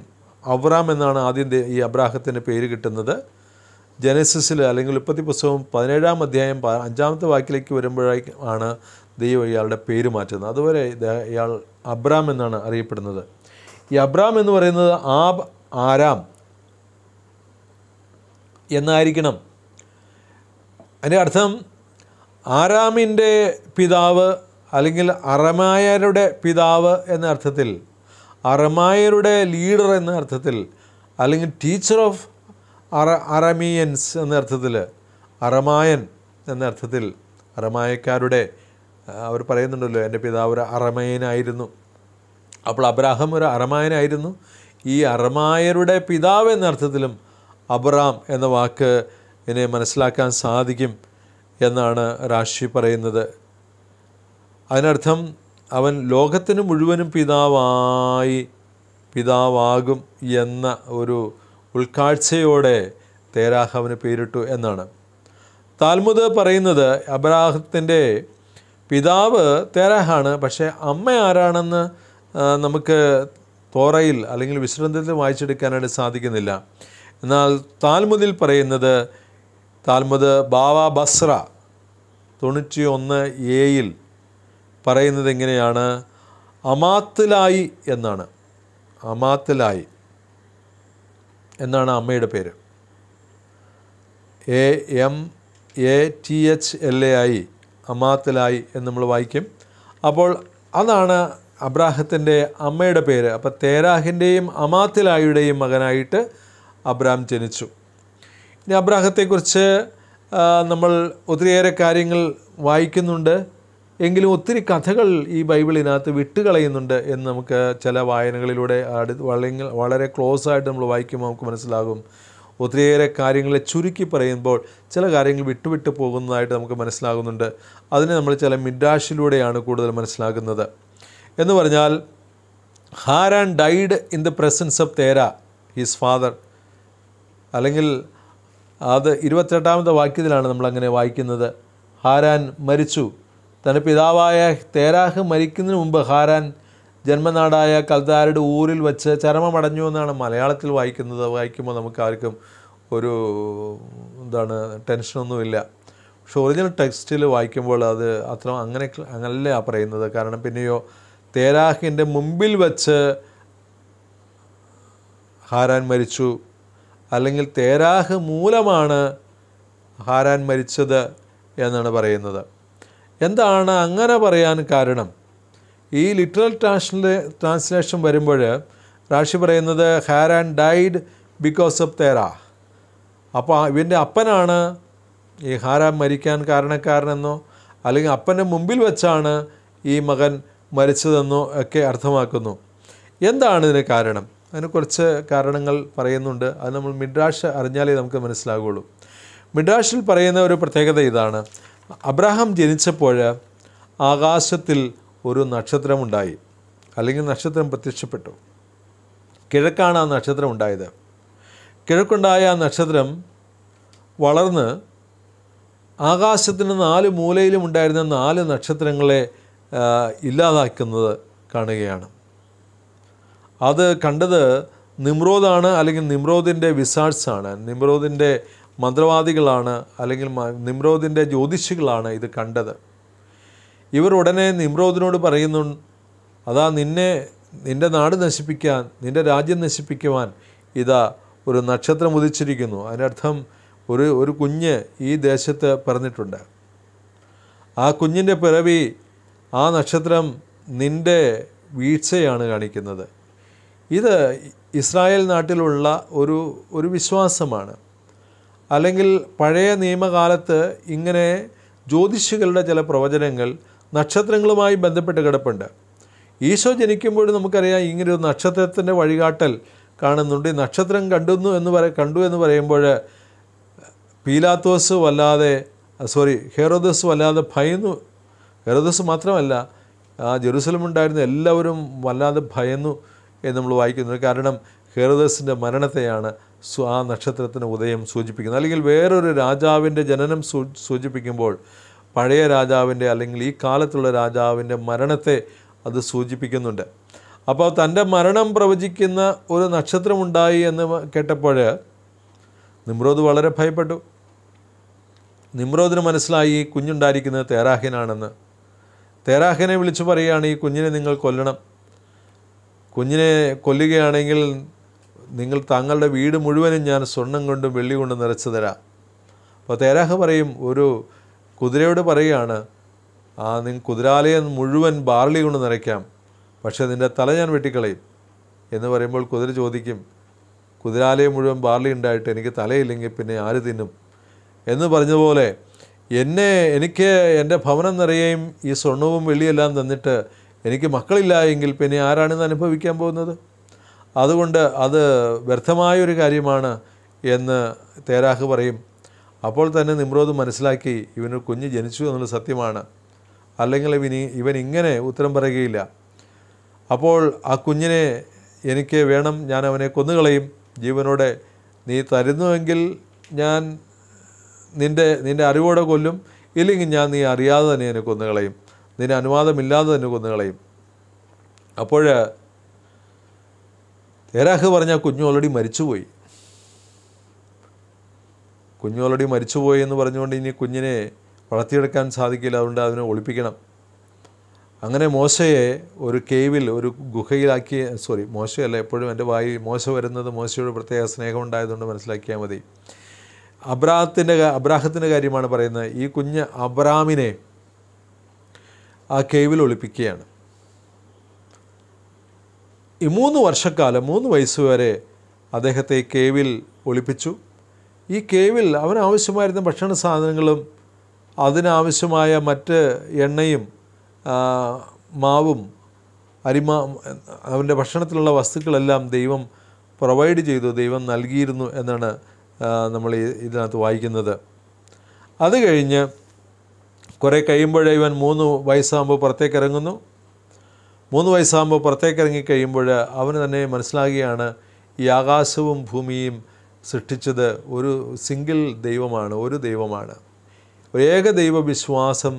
അവറാം എന്നാണ് ആദ്യം ഈ അബ്രാഹത്തിൻ്റെ പേര് കിട്ടുന്നത് ജനസിസിൽ അല്ലെങ്കിൽ ഉൽപ്പത്തി പുസ്തകം പതിനേഴാം അധ്യായം അഞ്ചാമത്തെ വാക്കിലേക്ക് വരുമ്പോഴേക്ക് ആണ് ദൈവം ഇയാളുടെ പേര് മാറ്റുന്നത് അതുവരെ ഇയാൾ അബ്രാം എന്നാണ് അറിയപ്പെടുന്നത് ഈ അബ്രാം എന്ന് പറയുന്നത് ആബ് ആരാം എന്നായിരിക്കണം അതിൻ്റെ അർത്ഥം ആരാമിൻ്റെ പിതാവ് അല്ലെങ്കിൽ അറമായരുടെ പിതാവ് എന്ന അർത്ഥത്തിൽ അറമായരുടെ ലീഡർ എന്ന അർത്ഥത്തിൽ അല്ലെങ്കിൽ ടീച്ചർ ഓഫ് അറ അറമിയൻസ് എന്നർത്ഥത്തിൽ അറമായൻ എന്നർത്ഥത്തിൽ അറമായക്കാരുടെ അവർ പറയുന്നുണ്ടല്ലോ എൻ്റെ പിതാവ് ഒരു അറമയനായിരുന്നു അപ്പോൾ അബ്രാഹം ഒരു അറമായനായിരുന്നു ഈ അറമായരുടെ പിതാവ് എന്നർത്ഥത്തിലും അബ്രാം എന്ന വാക്ക് ഇതിനെ മനസ്സിലാക്കാൻ സാധിക്കും എന്നാണ് റാഷി പറയുന്നത് അതിനർത്ഥം അവൻ ലോകത്തിന് മുഴുവനും പിതാവായി പിതാവാകും എന്ന ഒരു ഉൾക്കാഴ്ചയോടെ തേരാഹ് അവന് പേരിട്ടു എന്നാണ് താൽമുദ് പറയുന്നത് അബ്രാഹത്തിൻ്റെ പിതാവ് തേരാഹാണ് പക്ഷേ അമ്മ ആരാണെന്ന് നമുക്ക് തോറയിൽ അല്ലെങ്കിൽ വിശ്രന്തത്തിൽ വായിച്ചെടുക്കാനായിട്ട് സാധിക്കുന്നില്ല എന്നാൽ താൽമുദിൽ പറയുന്നത് താൽമുദ് ബാവ ബസ്ര തൊണ്ണൂറ്റി ഒന്ന് എയിൽ പറയുന്നത് എങ്ങനെയാണ് അമാത്തിലായി എന്നാണ് അമാത്തിലായി എന്നാണ് അമ്മയുടെ പേര് A M A T H L A ആയി അമാത്തലായി എന്ന് നമ്മൾ വായിക്കും അപ്പോൾ അതാണ് അബ്രാഹത്തിൻ്റെ അമ്മയുടെ പേര് അപ്പോൾ തേരാഹിൻ്റെയും അമാത്തിലായുടെയും മകനായിട്ട് അബ്രാം ജനിച്ചു ഇനി അബ്രാഹത്തെക്കുറിച്ച് നമ്മൾ ഒത്തിരിയേറെ കാര്യങ്ങൾ വായിക്കുന്നുണ്ട് എങ്കിലും ഒത്തിരി കഥകൾ ഈ ബൈബിളിനകത്ത് വിട്ടുകളയുന്നുണ്ട് എന്ന് നമുക്ക് ചില വായനകളിലൂടെ വളരെ ക്ലോസ് ആയിട്ട് നമ്മൾ വായിക്കുമ്പോൾ നമുക്ക് മനസ്സിലാകും ഒത്തിരിയേറെ കാര്യങ്ങളെ ചുരുക്കി പറയുമ്പോൾ ചില കാര്യങ്ങൾ വിട്ടുവിട്ട് പോകുന്നതായിട്ട് നമുക്ക് മനസ്സിലാകുന്നുണ്ട് അതിനെ നമ്മൾ ചില മിഡാഷിലൂടെയാണ് കൂടുതൽ മനസ്സിലാക്കുന്നത് എന്ന് പറഞ്ഞാൽ Haran died in the presence of Terah his father അല്ലെങ്കിൽ അത് ഇരുപത്തെട്ടാമത്തെ വാക്യത്തിലാണ് നമ്മളങ്ങനെ വായിക്കുന്നത് ഹാരാൻ മരിച്ചു തൻ്റെ പിതാവായ തേരാഹ് മരിക്കുന്നതിന് മുമ്പ് ഹാരാൻ ജന്മനാടായ കൽദാരുടെ ഊരിൽ വച്ച് ചരമമടഞ്ഞു എന്നാണ് മലയാളത്തിൽ വായിക്കുന്നത് വായിക്കുമ്പോൾ നമുക്ക് ആർക്കും ഒരു എന്താണ് ടെൻഷനൊന്നുമില്ല പക്ഷെ ഒറിജിനൽ ടെക്സ്റ്റിൽ വായിക്കുമ്പോൾ അത് അത്ര അങ്ങനെ അങ്ങനല്ല പറയുന്നത് കാരണം പിന്നെയോ തേരാഹിൻ്റെ മുമ്പിൽ വച്ച് ഹാരാൻ മരിച്ചു അല്ലെങ്കിൽ തേരാഹ് മൂലമാണ് ഹാരാൻ മരിച്ചത് എന്നാണ് പറയുന്നത് എന്താണ് അങ്ങനെ പറയാൻ കാരണം ഈ ലിറ്ററൽ ട്രാൻസ്ലേ ട്രാൻസ്ലേഷൻ വരുമ്പോൾ റാഷി പറയുന്നത് Haran died because of Terah അപ്പോൾ ഇവൻ്റെ അപ്പനാണ് ഈ ഹാരാൻ മരിക്കാൻ കാരണക്കാരനെന്നോ അല്ലെങ്കിൽ അപ്പൻ്റെ മുമ്പിൽ വെച്ചാണ് ഈ മകൻ മരിച്ചതെന്നോ ഒക്കെ അർത്ഥമാക്കുന്നു എന്താണ് ഇതിന് കാരണം അതിന് കുറച്ച് കാരണങ്ങൾ പറയുന്നുണ്ട് അത് നമ്മൾ മിഡ്രാഷ് അറിഞ്ഞാലേ നമുക്ക് മനസ്സിലാകുള്ളൂ മിഡ്രാഷിൽ പറയുന്ന ഒരു പ്രത്യേകത ഇതാണ് അബ്രഹാം ജനിച്ചപ്പോൾ ആകാശത്തിൽ ഒരു നക്ഷത്രമുണ്ടായി അല്ലെങ്കിൽ നക്ഷത്രം പ്രത്യക്ഷപ്പെട്ടു കിഴക്കാണ് ആ നക്ഷത്രം ഉണ്ടായത് കിഴക്കുണ്ടായ ആ നക്ഷത്രം വളർന്ന് ആകാശത്തിന് നാല് മൂലയിലും ഉണ്ടായിരുന്ന നാല് നക്ഷത്രങ്ങളെ ഇല്ലാതാക്കുന്നത് കാണുകയാണ് അത് കണ്ടത് നിമ്രോദാണ് അല്ലെങ്കിൽ നിമ്രോദിൻ്റെ വിസാർട്സാണ് നിമ്രോദിൻ്റെ മന്ത്രവാദികളാണ് അല്ലെങ്കിൽ നിമ്രോദിൻ്റെ ജ്യോതിഷികളാണ് ഇത് കണ്ടത് ഇവർ ഉടനെ നിമ്രോദിനോട് പറയുന്നു അതാ നിന്നെ നിൻ്റെ നാട് നശിപ്പിക്കാൻ നിൻ്റെ രാജ്യം നശിപ്പിക്കുവാൻ ഇതാ ഒരു നക്ഷത്രം ഉദിച്ചിരിക്കുന്നു അതിനർത്ഥം ഒരു ഒരു കുഞ്ഞ് ഈ ദേശത്ത് പറഞ്ഞിട്ടുണ്ട് ആ കുഞ്ഞിൻ്റെ പിറവി ആ നക്ഷത്രം നിൻ്റെ വീഴ്ചയാണ് കാണിക്കുന്നത് ഇത് ഇസ്രായേൽ നാട്ടിലുള്ള ഒരു ഒരു വിശ്വാസമാണ് അല്ലെങ്കിൽ പഴയ നിയമകാലത്ത് ഇങ്ങനെ ജ്യോതിഷികളുടെ ചില പ്രവചനങ്ങൾ നക്ഷത്രങ്ങളുമായി ബന്ധപ്പെട്ട് കിടപ്പുണ്ട് ഈശോ ജനിക്കുമ്പോൾ നമുക്കറിയാം ഇങ്ങനെ ഒരു നക്ഷത്രത്തിൻ്റെ വഴികാട്ടൽ കാണുന്നുണ്ട് നക്ഷത്രം കണ്ടുന്നു എന്ന് പറ കണ്ടു എന്ന് പറയുമ്പോൾ പീലാത്തോസ് വല്ലാതെ സോറി ഹെറോദസ് വല്ലാതെ ഭയന്നു ഹെറോദസ് മാത്രമല്ല ആ ജെറുസലം ഉണ്ടായിരുന്ന എല്ലാവരും വല്ലാതെ ഭയന്നു എന്ന് നമ്മൾ വായിക്കുന്നു കാരണം ഹെറോദസിൻ്റെ മരണത്തെയാണ് ആ നക്ഷത്രത്തിന് ഉദയം സൂചിപ്പിക്കുന്നത് അല്ലെങ്കിൽ വേറൊരു രാജാവിൻ്റെ ജനനം സൂചിപ്പിക്കുമ്പോൾ പഴയ രാജാവിൻ്റെ അല്ലെങ്കിൽ ഈ കാലത്തുള്ള രാജാവിൻ്റെ മരണത്തെ അത് സൂചിപ്പിക്കുന്നുണ്ട് അപ്പോൾ തൻ്റെ മരണം പ്രവചിക്കുന്ന ഒരു നക്ഷത്രമുണ്ടായി എന്ന് കേട്ടപ്പോൾ നിമ്രോദ് വളരെ ഭയപ്പെട്ടു നിമ്രോദിന് മനസ്സിലായി ഈ കുഞ്ഞുണ്ടായിരിക്കുന്നത് തേരാഹിനാണെന്ന് തേരാഹിനെ വിളിച്ചു പറയുകയാണ് ഈ കുഞ്ഞിനെ നിങ്ങൾ കൊല്ലണം കുഞ്ഞിനെ കൊല്ലുകയാണെങ്കിൽ നിങ്ങൾ താങ്കളുടെ വീട് മുഴുവനും ഞാൻ സ്വർണം കൊണ്ടും വെള്ളി കൊണ്ടും നിറച്ചു തരാം അപ്പോൾ തേരാഹ പറയും ഒരു കുതിരയോട് പറയുകയാണ് ആ നിങ്ങൾ കുതിരാലയം മുഴുവൻ ബാർലി കൊണ്ട് നിറയ്ക്കാം പക്ഷേ നിൻ്റെ തല ഞാൻ വെട്ടിക്കളയും എന്ന് പറയുമ്പോൾ കുതിര ചോദിക്കും കുതിരാലയം മുഴുവൻ ബാർലി ഉണ്ടായിട്ട് എനിക്ക് തലയില്ലെങ്കിൽ പിന്നെ ആര് തിന്നും എന്ന് പറഞ്ഞതുപോലെ എന്നെ എനിക്ക് എൻ്റെ ഭവനം നിറയുകയും ഈ സ്വർണവും വെള്ളിയെല്ലാം തന്നിട്ട് എനിക്ക് മക്കളില്ല എങ്കിൽ പിന്നെ ആരാണിന്ന് അനുഭവിക്കാൻ പോകുന്നത് അതുകൊണ്ട് അത് വ്യർത്ഥമായൊരു കാര്യമാണ് എന്ന് തേരാഹ് പറയും അപ്പോൾ തന്നെ നിമ്രോത് മനസ്സിലാക്കി ഇവന് കുഞ്ഞ് ജനിച്ചു എന്നുള്ള സത്യമാണ് അല്ലെങ്കിൽ ഇവന് ഇവൻ ഇങ്ങനെ ഉത്തരം പറയുകയില്ല അപ്പോൾ ആ കുഞ്ഞിനെ എനിക്ക് വേണം ഞാൻ അവനെ കൊന്നുകളയും ജീവനോടെ നീ തരുന്നുവെങ്കിൽ ഞാൻ നിൻ്റെ നിൻ്റെ അറിവോടെ കൊല്ലും ഇല്ലെങ്കിൽ ഞാൻ നീ അറിയാതെ തന്നെ എന്നെ കൊന്നുകളയും നിന്റെ അനുവാദമില്ലാതെ തന്നെ കൊന്നുകളയും അപ്പോൾ ഏരാഹ് പറഞ്ഞ കുഞ്ഞു ഓൾറെഡി മരിച്ചുപോയി കുഞ്ഞു ഓൾറെഡി മരിച്ചുപോയി എന്ന് പറഞ്ഞുകൊണ്ട് ഇനി കുഞ്ഞിനെ വളർത്തിയെടുക്കാൻ സാധിക്കില്ല അതുകൊണ്ട് അതിനെ ഒളിപ്പിക്കണം അങ്ങനെ മോശയെ ഒരു കേവിൽ ഒരു ഗുഹയിലാക്കി സോറി മോശയല്ല എപ്പോഴും എൻ്റെ വായി മോശ വരുന്നത് മോശയോട് പ്രത്യേക സ്നേഹം ഉണ്ടായതുകൊണ്ട് മനസ്സിലാക്കിയാൽ മതി അബ്രാഹത്തിൻ്റെ അബ്രാഹത്തിൻ്റെ കാര്യമാണ് പറയുന്നത് ഈ കുഞ്ഞ് അബ്രാമിനെ ആ കേവിൽ ഒളിപ്പിക്കുകയാണ് ഈ മൂന്ന് വർഷക്കാലം മൂന്ന് വയസ്സ് വരെ അദ്ദേഹത്തെ കേവിൽ ഒളിപ്പിച്ചു ഈ കേവിൽ അവനാവശ്യമായിരുന്ന ഭക്ഷണ സാധനങ്ങളും അതിനാവശ്യമായ മറ്റ് എണ്ണയും മാവും അരിമാ അവൻ്റെ ഭക്ഷണത്തിലുള്ള വസ്തുക്കളെല്ലാം ദൈവം പ്രൊവൈഡ് ചെയ്തു ദൈവം നൽകിയിരുന്നു എന്നാണ് നമ്മൾ ഇതിനകത്ത് വായിക്കുന്നത് അത് കഴിഞ്ഞ് കുറേ കഴിയുമ്പോഴേ ഇവൻ മൂന്ന് വയസ്സാകുമ്പോൾ പുറത്തേക്ക് ഇറങ്ങുന്നു മൂന്ന് വയസ്സാകുമ്പോൾ പുറത്തേക്ക് ഇറങ്ങിക്കഴിയുമ്പോൾ അവന് തന്നെ മനസ്സിലാകുകയാണ് ഈ ആകാശവും ഭൂമിയും സൃഷ്ടിച്ചത് ഒരു സിംഗിൾ ദൈവമാണ് ഒരു ദൈവമാണ് ഏക ദൈവ വിശ്വാസം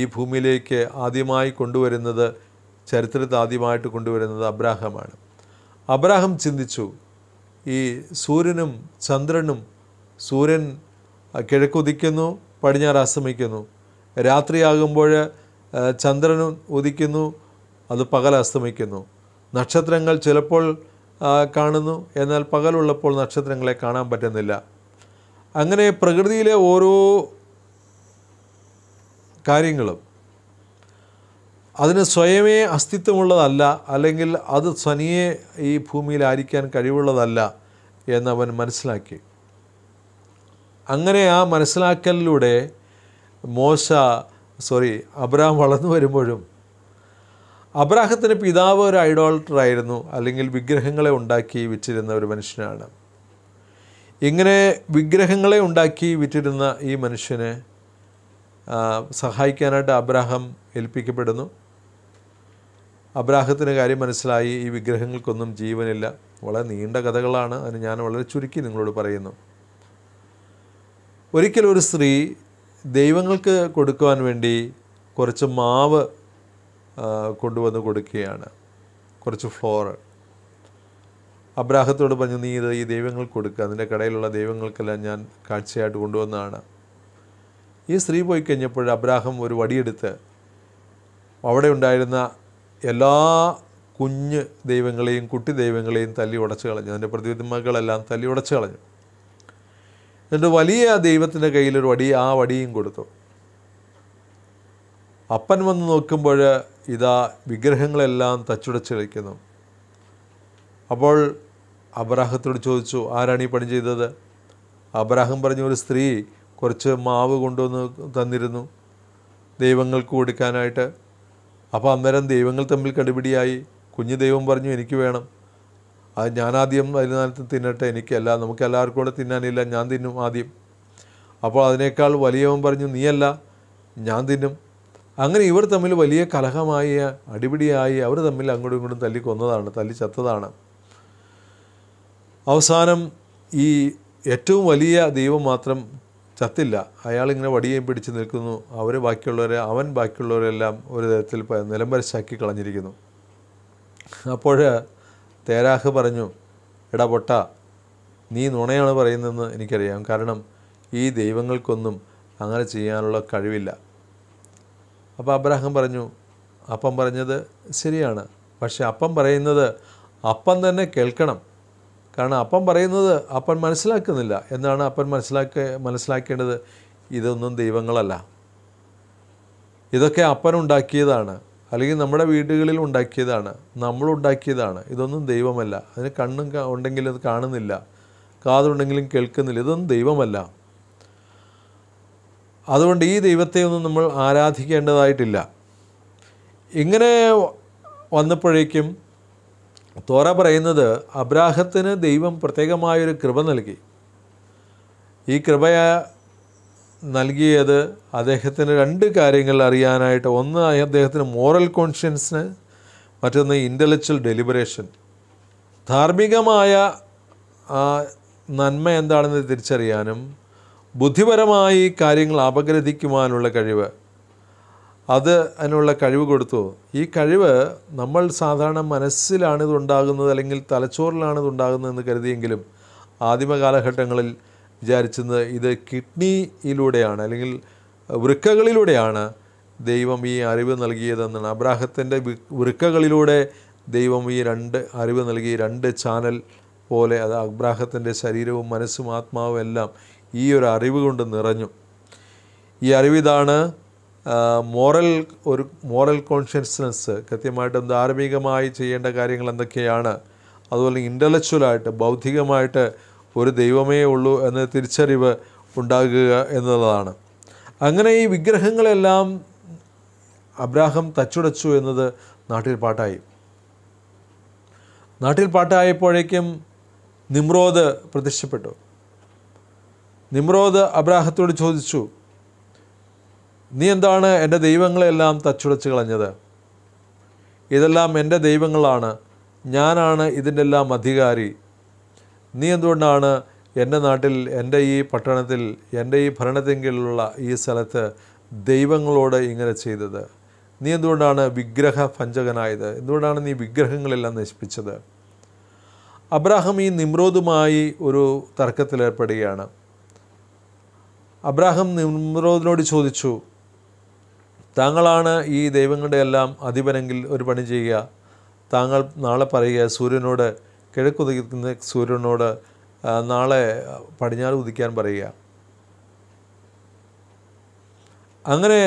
ഈ ഭൂമിയിലേക്ക് ആദ്യമായി കൊണ്ടുവരുന്നത് ചരിത്രത്തിൽ ആദ്യമായിട്ട് കൊണ്ടുവരുന്നത് അബ്രാഹമാണ് അബ്രാഹം ചിന്തിച്ചു ഈ സൂര്യനും ചന്ദ്രനും സൂര്യൻ കിഴക്കുദിക്കുന്നു പടിഞ്ഞാറ് അസ്തമിക്കുന്നു രാത്രിയാകുമ്പോൾ ചന്ദ്രനും ഉദിക്കുന്നു അത് പകൽ അസ്തമിക്കുന്നു നക്ഷത്രങ്ങൾ ചിലപ്പോൾ കാണുന്നു എന്നാൽ പകലുള്ളപ്പോൾ നക്ഷത്രങ്ങളെ കാണാൻ പറ്റുന്നില്ല അങ്ങനെ പ്രകൃതിയിലെ ഓരോ കാര്യങ്ങളും അതിന് സ്വയമേ അസ്തിത്വമുള്ളതല്ല അല്ലെങ്കിൽ അത് സ്വനിയെ ഈ ഭൂമിയിൽ ആയിരിക്കാൻ കഴിവുള്ളതല്ല എന്നവൻ മനസ്സിലാക്കി അങ്ങനെ ആ മനസ്സിലാക്കലിലൂടെ മോശ സോറി അബ്രഹാം വളർന്നു വരുമ്പോഴും അബ്രാഹത്തിൻ്റെ പിതാവ് ഒരു ഐഡോൾട്ടറായിരുന്നു അല്ലെങ്കിൽ വിഗ്രഹങ്ങളെ ഉണ്ടാക്കി വിറ്റിരുന്ന ഒരു മനുഷ്യനാണ് ഇങ്ങനെ വിഗ്രഹങ്ങളെ ഉണ്ടാക്കി വിറ്റിരുന്ന ഈ മനുഷ്യനെ സഹായിക്കാനായിട്ട് അബ്രാഹം ഏൽപ്പിക്കപ്പെടുന്നു അബ്രാഹത്തിൻ്റെ കാര്യം മനസ്സിലായി ഈ വിഗ്രഹങ്ങൾക്കൊന്നും ജീവനില്ല വളരെ നീണ്ട കഥകളാണ് അതിന് ഞാൻ വളരെ ചുരുക്കി നിങ്ങളോട് പറയുന്നു ഒരിക്കലൊരു സ്ത്രീ ദൈവങ്ങൾക്ക് കൊടുക്കുവാൻ വേണ്ടി കുറച്ച് മാവ് കൊണ്ടുവന്ന് കൊടുക്കുകയാണ് കുറച്ച് ഫ്ലോറ് അബ്രാഹത്തോട് പറഞ്ഞു നീ ഇത് ഈ ദൈവങ്ങൾക്ക് കൊടുക്കുക അതിൻ്റെ കടയിലുള്ള ദൈവങ്ങൾക്കെല്ലാം ഞാൻ കാഴ്ചയായിട്ട് കൊണ്ടുവന്നതാണ് ഈ സ്ത്രീ പോയി കഴിഞ്ഞപ്പോൾ അബ്രാഹം ഒരു വടിയെടുത്ത് അവിടെ ഉണ്ടായിരുന്ന എല്ലാ കുഞ്ഞ് ദൈവങ്ങളെയും കുട്ടി ദൈവങ്ങളെയും തല്ലി ഉടച്ചു കളഞ്ഞു അതിൻ്റെ പ്രതിമകളെല്ലാം തല്ലി ഉടച്ചു കളഞ്ഞു എന്നിട്ട് വലിയ ദൈവത്തിൻ്റെ കയ്യിലൊരു വടി ആ വടിയും കൊടുത്തു അപ്പൻ വന്ന് നോക്കുമ്പോൾ ഇതാ വിഗ്രഹങ്ങളെല്ലാം തച്ചുടച്ച് കളിക്കുന്നു അപ്പോൾ അബ്രാഹത്തോട് ചോദിച്ചു ആരാണ് ഈ പണി ചെയ്തത് അബ്രാഹം പറഞ്ഞ ഒരു സ്ത്രീ കുറച്ച് മാവ് കൊണ്ടുവന്ന് തന്നിരുന്നു ദൈവങ്ങൾക്ക് കൊടുക്കാനായിട്ട് അപ്പോൾ അന്നേരം ദൈവങ്ങൾ തമ്മിൽ കടുപിടിയായി കുഞ്ഞു ദൈവം പറഞ്ഞു എനിക്ക് വേണം അത് ഞാനാദ്യം അതിനകത്ത് തിന്നട്ടെ എനിക്കല്ല നമുക്ക് എല്ലാവർക്കും കൂടെ തിന്നാനില്ല ഞാൻ തിന്നും ആദ്യം അപ്പോൾ അതിനേക്കാൾ വലിയവൻ പറഞ്ഞു നീയല്ല ഞാൻ തിന്നും അങ്ങനെ ഇവർ തമ്മിൽ വലിയ കലഹമായ അടിപിടിയായി അവർ തമ്മിൽ അങ്ങോട്ടും ഇങ്ങോട്ടും തല്ലി കൊന്നതാണ് തല്ലി ചത്തതാണ് അവസാനം ഈ ഏറ്റവും വലിയ ദൈവം മാത്രം ചത്തില്ല അയാളിങ്ങനെ വടിയേയും പിടിച്ച് നിൽക്കുന്നു അവർ ബാക്കിയുള്ളവരെ അവൻ ബാക്കിയുള്ളവരെല്ലാം ഒരു തരത്തിൽ നിലംപരശാക്കി കളഞ്ഞിരിക്കുന്നു അപ്പോൾ തേരാഹ് പറഞ്ഞു എടാ പൊട്ട നീ നുണയാണ് പറയുന്നതെന്ന് എനിക്കറിയാം കാരണം ഈ ദൈവങ്ങൾക്കൊന്നും അങ്ങനെ ചെയ്യാനുള്ള കഴിവില്ല അപ്പോൾ അബ്രാഹം പറഞ്ഞു അപ്പം പറഞ്ഞത് ശരിയാണ് പക്ഷേ അപ്പം പറയുന്നത് അപ്പം തന്നെ കേൾക്കണം കാരണം അപ്പം പറയുന്നത് അപ്പൻ മനസ്സിലാക്കുന്നില്ല എന്നാണ് അപ്പൻ മനസ്സിലാക്ക മനസ്സിലാക്കേണ്ടത് ഇതൊന്നും ദൈവങ്ങളല്ല ഇതൊക്കെ അപ്പനുണ്ടാക്കിയതാണ് അല്ലെങ്കിൽ നമ്മുടെ വീടുകളിൽ ഉണ്ടാക്കിയതാണ് നമ്മളുണ്ടാക്കിയതാണ് ഇതൊന്നും ദൈവമല്ല അതിന് കണ്ണും ഉണ്ടെങ്കിലും അത് കാണുന്നില്ല കാതുണ്ടെങ്കിലും കേൾക്കുന്നില്ല ഇതൊന്നും ദൈവമല്ല അതുകൊണ്ട് ഈ ദൈവത്തെ ഒന്നും നമ്മൾ ആരാധിക്കേണ്ടതായിട്ടില്ല ഇങ്ങനെ വന്നപ്പോഴേക്കും തോറ പറയുന്നത് അബ്രാഹത്തിന് ദൈവം പ്രത്യേകമായൊരു കൃപ നൽകി ഈ കൃപയ നൽകിയത് അദ്ദേഹത്തിന് രണ്ട് കാര്യങ്ങൾ അറിയാനായിട്ട് ഒന്ന് അദ്ദേഹത്തിന് മോറൽ കോൺഷ്യൻസിന് മറ്റൊന്ന് ഇൻ്റലക്ച്വൽ ഡെലിബറേഷൻ ധാർമ്മികമായ നന്മ എന്താണെന്ന് തിരിച്ചറിയാനും ബുദ്ധിപരമായി കാര്യങ്ങൾ അപഗ്രഥിക്കുവാനുള്ള കഴിവ് അത് അതിനുള്ള കഴിവ് കൊടുത്തു ഈ കഴിവ് നമ്മൾ സാധാരണ മനസ്സിലാണിത് ഉണ്ടാകുന്നത് അല്ലെങ്കിൽ തലച്ചോറിലാണിത് ഉണ്ടാകുന്നതെന്ന് കരുതിയെങ്കിലും ആദിമ കാലഘട്ടങ്ങളിൽ വിചാരിച്ചത് ഇത് കിഡ്നിയിലൂടെയാണ് അല്ലെങ്കിൽ വൃക്കകളിലൂടെയാണ് ദൈവം ഈ അറിവ് നൽകിയതെന്നാണ് അബ്രാഹത്തിൻ്റെ വൃക്കകളിലൂടെ ദൈവം ഈ രണ്ട് അറിവ് നൽകി രണ്ട് ചാനൽ പോലെ അത് അബ്രാഹത്തിൻ്റെ ശരീരവും മനസ്സും ആത്മാവും എല്ലാം ഈ ഒരു അറിവ് കൊണ്ട് നിറഞ്ഞു ഈ അറിവിതാണ് മോറൽ ഒരു മോറൽ കോൺഷ്യസ്നസ് കൃത്യമായിട്ട് ധാർമ്മികമായി ചെയ്യേണ്ട കാര്യങ്ങൾ എന്തൊക്കെയാണ് അതുപോലെ ഇൻ്റലക്ച്വലായിട്ട് ബൗദ്ധികമായിട്ട് ഒരു ദൈവമേ ഉള്ളൂ എന്ന തിരിച്ചറിവ് ഉണ്ടാകുക എന്നുള്ളതാണ് അങ്ങനെ ഈ വിഗ്രഹങ്ങളെല്ലാം അബ്രാഹം തച്ചുടച്ചു എന്നത് നാട്ടിൽ പാട്ടായി നാട്ടിൽ പാട്ടായപ്പോഴേക്കും നിമ്രോദ് പ്രത്യക്ഷപ്പെട്ടു നിമ്രോദ് അബ്രാഹത്തോട് ചോദിച്ചു നീ എന്താണ് എൻ്റെ ദൈവങ്ങളെല്ലാം തച്ചുടച്ച് കളഞ്ഞത് ഇതെല്ലാം എൻ്റെ ദൈവങ്ങളാണ് ഞാനാണ് ഇതിൻ്റെ എല്ലാം അധികാരി നീ എന്തുകൊണ്ടാണ് എൻ്റെ നാട്ടിൽ എൻ്റെ ഈ പട്ടണത്തിൽ എൻ്റെ ഈ ഭരണത്തിങ്കിലുള്ള ഈ സ്ഥലത്ത് ദൈവങ്ങളോട് ഇങ്ങനെ ചെയ്തത് നീ എന്തുകൊണ്ടാണ് വിഗ്രഹ ഭഞ്ചകനായത് എന്തുകൊണ്ടാണ് നീ വിഗ്രഹങ്ങളെല്ലാം നശിപ്പിച്ചത് അബ്രാഹം ഈ നിമ്രോദുമായി ഒരു തർക്കത്തിലേർപ്പെടുകയാണ് അബ്രാഹം നിമ്രോദിനോട് ചോദിച്ചു താങ്കളാണ് ഈ ദൈവങ്ങളുടെ എല്ലാം അധിപനെങ്കിൽ ഒരു പണി ചെയ്യുക താങ്കൾ നാളെ പറയുക സൂര്യനോട് കിഴക്കുതിക്കുന്ന സൂര്യനോട് നാളെ പടിഞ്ഞാറ് ഉദിക്കാൻ പറയുക അങ്ങനെ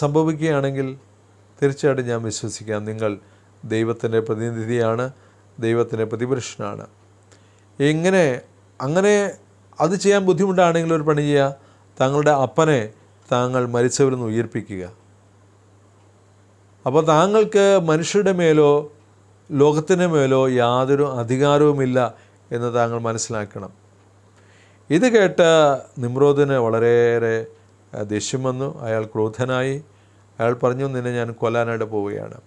സംഭവിക്കുകയാണെങ്കിൽ തീർച്ചയായിട്ടും ഞാൻ വിശ്വസിക്കാം നിങ്ങൾ ദൈവത്തിൻ്റെ പ്രതിനിധിയാണ് ദൈവത്തിൻ്റെ പ്രതിപുരുഷനാണ് ഇങ്ങനെ അങ്ങനെ അത് ചെയ്യാൻ ബുദ്ധിമുട്ടാണെങ്കിൽ ഒരു പണി ചെയ്യുക തങ്ങളുടെ അപ്പനെ താങ്കൾ മരിച്ചവരിൽ നിന്ന് ഉയർപ്പിക്കുക അപ്പോൾ താങ്കൾക്ക് മനുഷ്യരുടെ മേലോ ലോകത്തിൻ്റെ മേലോ യാതൊരു അധികാരവുമില്ല എന്ന് താങ്കൾ മനസ്സിലാക്കണം ഇത് കേട്ട നിമ്രോദിന് വളരെയേറെ ദേഷ്യം വന്നു അയാൾ ക്രോധനായി അയാൾ പറഞ്ഞു നിന്നെ ഞാൻ കൊല്ലാനായിട്ട് പോവുകയാണ്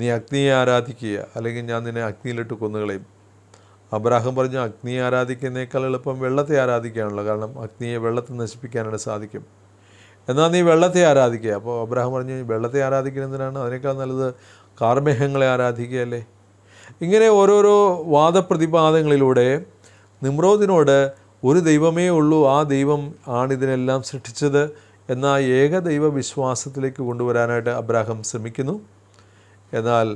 നീ അഗ്നിയെ ആരാധിക്കുക അല്ലെങ്കിൽ ഞാൻ നിന്നെ അഗ്നിയിലിട്ട് കൊന്നുകളയും അബ്രാഹം പറഞ്ഞു അഗ്നിയെ ആരാധിക്കുന്നേക്കാൾ എളുപ്പം വെള്ളത്തെ ആരാധിക്കാണല്ലോ കാരണം അഗ്നിയെ വെള്ളത്തിൽ നശിപ്പിക്കാനായിട്ട് സാധിക്കും എന്നാൽ നീ വെള്ളത്തെ ആരാധിക്കുക അപ്പോൾ അബ്രാഹം പറഞ്ഞു വെള്ളത്തെ ആരാധിക്കുന്നതിനാണ് അതിനേക്കാൾ നല്ലത് കാർമേഹങ്ങളെ ആരാധിക്കുകയല്ലേ ഇങ്ങനെ ഓരോരോ വാദപ്രതിപാദങ്ങളിലൂടെ നിമ്രോദിനോട് ഒരു ദൈവമേ ഉള്ളൂ ആ ദൈവം ആണിതിനെല്ലാം സൃഷ്ടിച്ചത് എന്നാൽ ഏകദൈവ വിശ്വാസത്തിലേക്ക് കൊണ്ടുവരാനായിട്ട് അബ്രാഹം ശ്രമിക്കുന്നു എന്നാൽ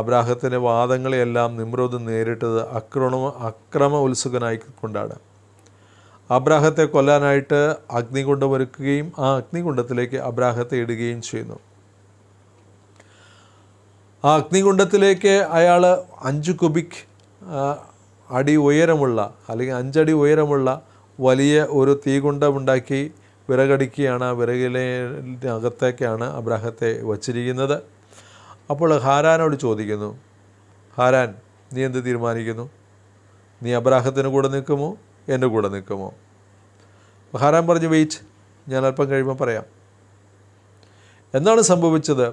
അബ്രാഹത്തിൻ്റെ വാദങ്ങളെയെല്ലാം നിമ്രോദ് നേരിട്ടത് അക്രമ അക്രമ ഉത്സുകനായി കൊണ്ടാണ് അബ്രാഹത്തെ കൊല്ലാനായിട്ട് അഗ്നികുണ്ടം ഒരുക്കുകയും ആ അഗ്നികുണ്ടത്തിലേക്ക് അബ്രാഹത്തെ ഇടുകയും ചെയ്യുന്നു ആ അഗ്നികുണ്ടത്തിലേക്ക് അയാൾ അഞ്ച് കുബിക് അടി ഉയരമുള്ള അല്ലെങ്കിൽ അഞ്ചടി ഉയരമുള്ള വലിയ ഒരു ഉണ്ടാക്കി വിറകടിക്കുകയാണ് ആ വിറകിലെ അകത്തേക്കാണ് അബ്രാഹത്തെ വച്ചിരിക്കുന്നത് അപ്പോൾ ഹാരാനോട് ചോദിക്കുന്നു ഹാരാൻ നീ എന്ത് തീരുമാനിക്കുന്നു നീ അബ്രാഹത്തിന് കൂടെ നിൽക്കുമോ എൻ്റെ കൂടെ നിൽക്കുമോ ഹാരാൻ പറഞ്ഞു വെയിറ്റ് ഞാൻ അല്പം കഴിയുമ്പോൾ പറയാം എന്താണ് സംഭവിച്ചത്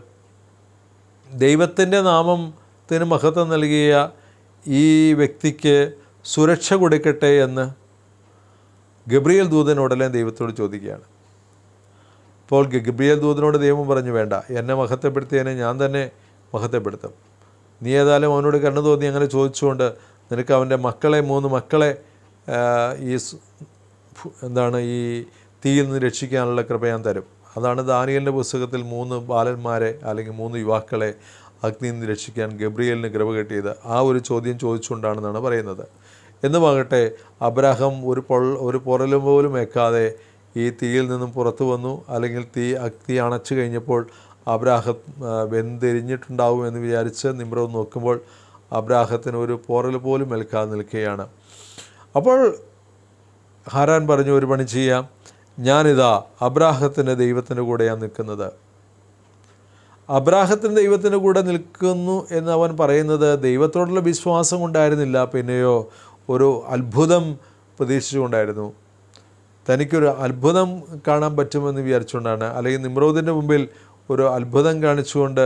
ദൈവത്തിൻ്റെ നാമത്തിന് മഹത്വം നൽകിയ ഈ വ്യക്തിക്ക് സുരക്ഷ കൊടുക്കട്ടെ എന്ന് ഗബ്രിയൽ ദൂതൻ ഉടനെ ദൈവത്തോട് ചോദിക്കുകയാണ് അപ്പോൾ ഗബ്രിയൽ ദൂതനോട് ദൈവം പറഞ്ഞു വേണ്ട എന്നെ മഹത്വപ്പെടുത്തിയതിനെ ഞാൻ തന്നെ മഹത്വപ്പെടുത്തും നീ ഏതായാലും അവനോട് കണ്ണു തോന്നി അങ്ങനെ ചോദിച്ചുകൊണ്ട് നിനക്ക് അവൻ്റെ മക്കളെ മൂന്ന് മക്കളെ ഈ എന്താണ് ഈ തീയിൽ നിന്ന് രക്ഷിക്കാനുള്ള കൃപ ഞാൻ തരും അതാണ് ദാനിയലിൻ്റെ പുസ്തകത്തിൽ മൂന്ന് ബാലന്മാരെ അല്ലെങ്കിൽ മൂന്ന് യുവാക്കളെ അഗ്നിയിൽ നിന്ന് രക്ഷിക്കാൻ ഗബ്രിയലിന് കൃപ കിട്ടിയത് ആ ഒരു ചോദ്യം ചോദിച്ചുകൊണ്ടാണെന്നാണ് പറയുന്നത് എന്നുമാകട്ടെ അബ്രാഹം ഒരു പൊൾ ഒരു പൊറലും പോലും വെക്കാതെ ഈ തീയിൽ നിന്നും പുറത്തു വന്നു അല്ലെങ്കിൽ തീ തീ അണച്ചു കഴിഞ്ഞപ്പോൾ അബ്രാഹം വെന്തിരിഞ്ഞിട്ടുണ്ടാവും എന്ന് വിചാരിച്ച് നിമ്രവ് നോക്കുമ്പോൾ അബ്രാഹത്തിന് ഒരു പോറൽ പോലും ഏൽക്കാതെ നിൽക്കുകയാണ് അപ്പോൾ ഹാരാൻ പറഞ്ഞു ഒരു പണി ചെയ്യാം ഞാനിതാ അബ്രാഹത്തിൻ്റെ ദൈവത്തിൻ്റെ കൂടെയാണ് നിൽക്കുന്നത് അബ്രാഹത്തിൻ്റെ ദൈവത്തിൻ്റെ കൂടെ നിൽക്കുന്നു എന്ന് അവൻ പറയുന്നത് ദൈവത്തോടുള്ള വിശ്വാസം കൊണ്ടായിരുന്നില്ല പിന്നെയോ ഒരു അത്ഭുതം പ്രതീക്ഷിച്ചുകൊണ്ടായിരുന്നു തനിക്കൊരു അത്ഭുതം കാണാൻ പറ്റുമെന്ന് വിചാരിച്ചുകൊണ്ടാണ് അല്ലെങ്കിൽ നിമ്രോദിൻ്റെ മുമ്പിൽ ഒരു അത്ഭുതം കാണിച്ചുകൊണ്ട്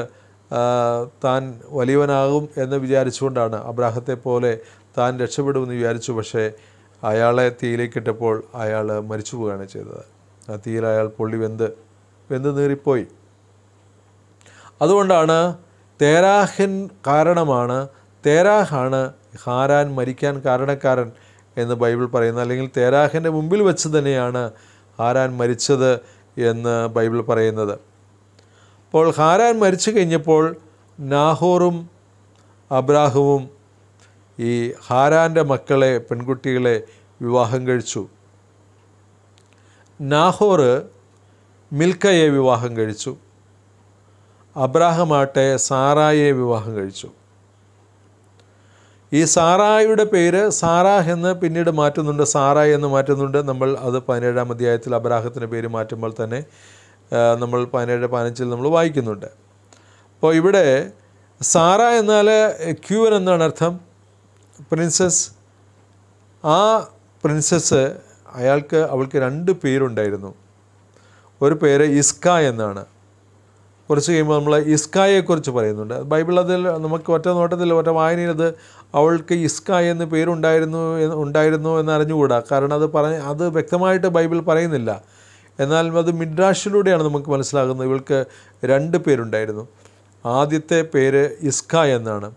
താൻ വലിയവനാകും എന്ന് വിചാരിച്ചുകൊണ്ടാണ് അബ്രാഹത്തെ പോലെ താൻ രക്ഷപ്പെടുമെന്ന് വിചാരിച്ചു പക്ഷേ അയാളെ തീയിലേക്കിട്ടപ്പോൾ അയാൾ മരിച്ചു പോവുകയാണ് ചെയ്തത് ആ തീയിൽ അയാൾ പൊള്ളി വെന്ത് വെന്ത് നീറിപ്പോയി അതുകൊണ്ടാണ് തേരാഹിൻ കാരണമാണ് തേരാഹാണ് ഹാരാൻ മരിക്കാൻ കാരണക്കാരൻ എന്ന് ബൈബിൾ പറയുന്നത് അല്ലെങ്കിൽ തേരാഹിൻ്റെ മുമ്പിൽ വെച്ച് തന്നെയാണ് ഹാരാൻ മരിച്ചത് എന്ന് ബൈബിൾ പറയുന്നത് അപ്പോൾ ഹാരാൻ മരിച്ചു കഴിഞ്ഞപ്പോൾ നാഹോറും അബ്രാഹുവും ഈ ഹാരാൻ്റെ മക്കളെ പെൺകുട്ടികളെ വിവാഹം കഴിച്ചു നാഹോറ് മിൽക്കയെ വിവാഹം കഴിച്ചു അബ്രാഹമാട്ടെ സാറായെ വിവാഹം കഴിച്ചു ഈ സാറായുടെ പേര് സാറാ എന്ന് പിന്നീട് മാറ്റുന്നുണ്ട് സാറായ് എന്ന് മാറ്റുന്നുണ്ട് നമ്മൾ അത് പതിനേഴാം അധ്യായത്തിൽ അബ്രാഹത്തിൻ്റെ പേര് മാറ്റുമ്പോൾ തന്നെ നമ്മൾ പതിനേഴ് പതിനഞ്ചിൽ നമ്മൾ വായിക്കുന്നുണ്ട് അപ്പോൾ ഇവിടെ സാറ എന്നാൽ ക്യൂവൻ എന്നാണ് അർത്ഥം പ്രിൻസസ് ആ പ്രിൻസസ് അയാൾക്ക് അവൾക്ക് രണ്ട് പേരുണ്ടായിരുന്നു ഒരു പേര് ഇസ്ക എന്നാണ് കുറച്ച് കഴിയുമ്പോൾ നമ്മൾ ഇസ്കായെക്കുറിച്ച് പറയുന്നുണ്ട് ബൈബിൾ അതിൽ നമുക്ക് ഒറ്റ നോട്ടത്തിൽ ഒറ്റ വായനയിൽ അത് അവൾക്ക് ഇസ്ക എന്ന് പേരുണ്ടായിരുന്നു ഉണ്ടായിരുന്നു എന്നറിഞ്ഞുകൂടാ കാരണം അത് പറഞ്ഞ് അത് വ്യക്തമായിട്ട് ബൈബിൾ പറയുന്നില്ല എന്നാൽ അത് മിഡ്രാഷിലൂടെയാണ് നമുക്ക് മനസ്സിലാകുന്നത് ഇവൾക്ക് രണ്ട് പേരുണ്ടായിരുന്നു ആദ്യത്തെ പേര് ഇസ്ക എന്നാണ്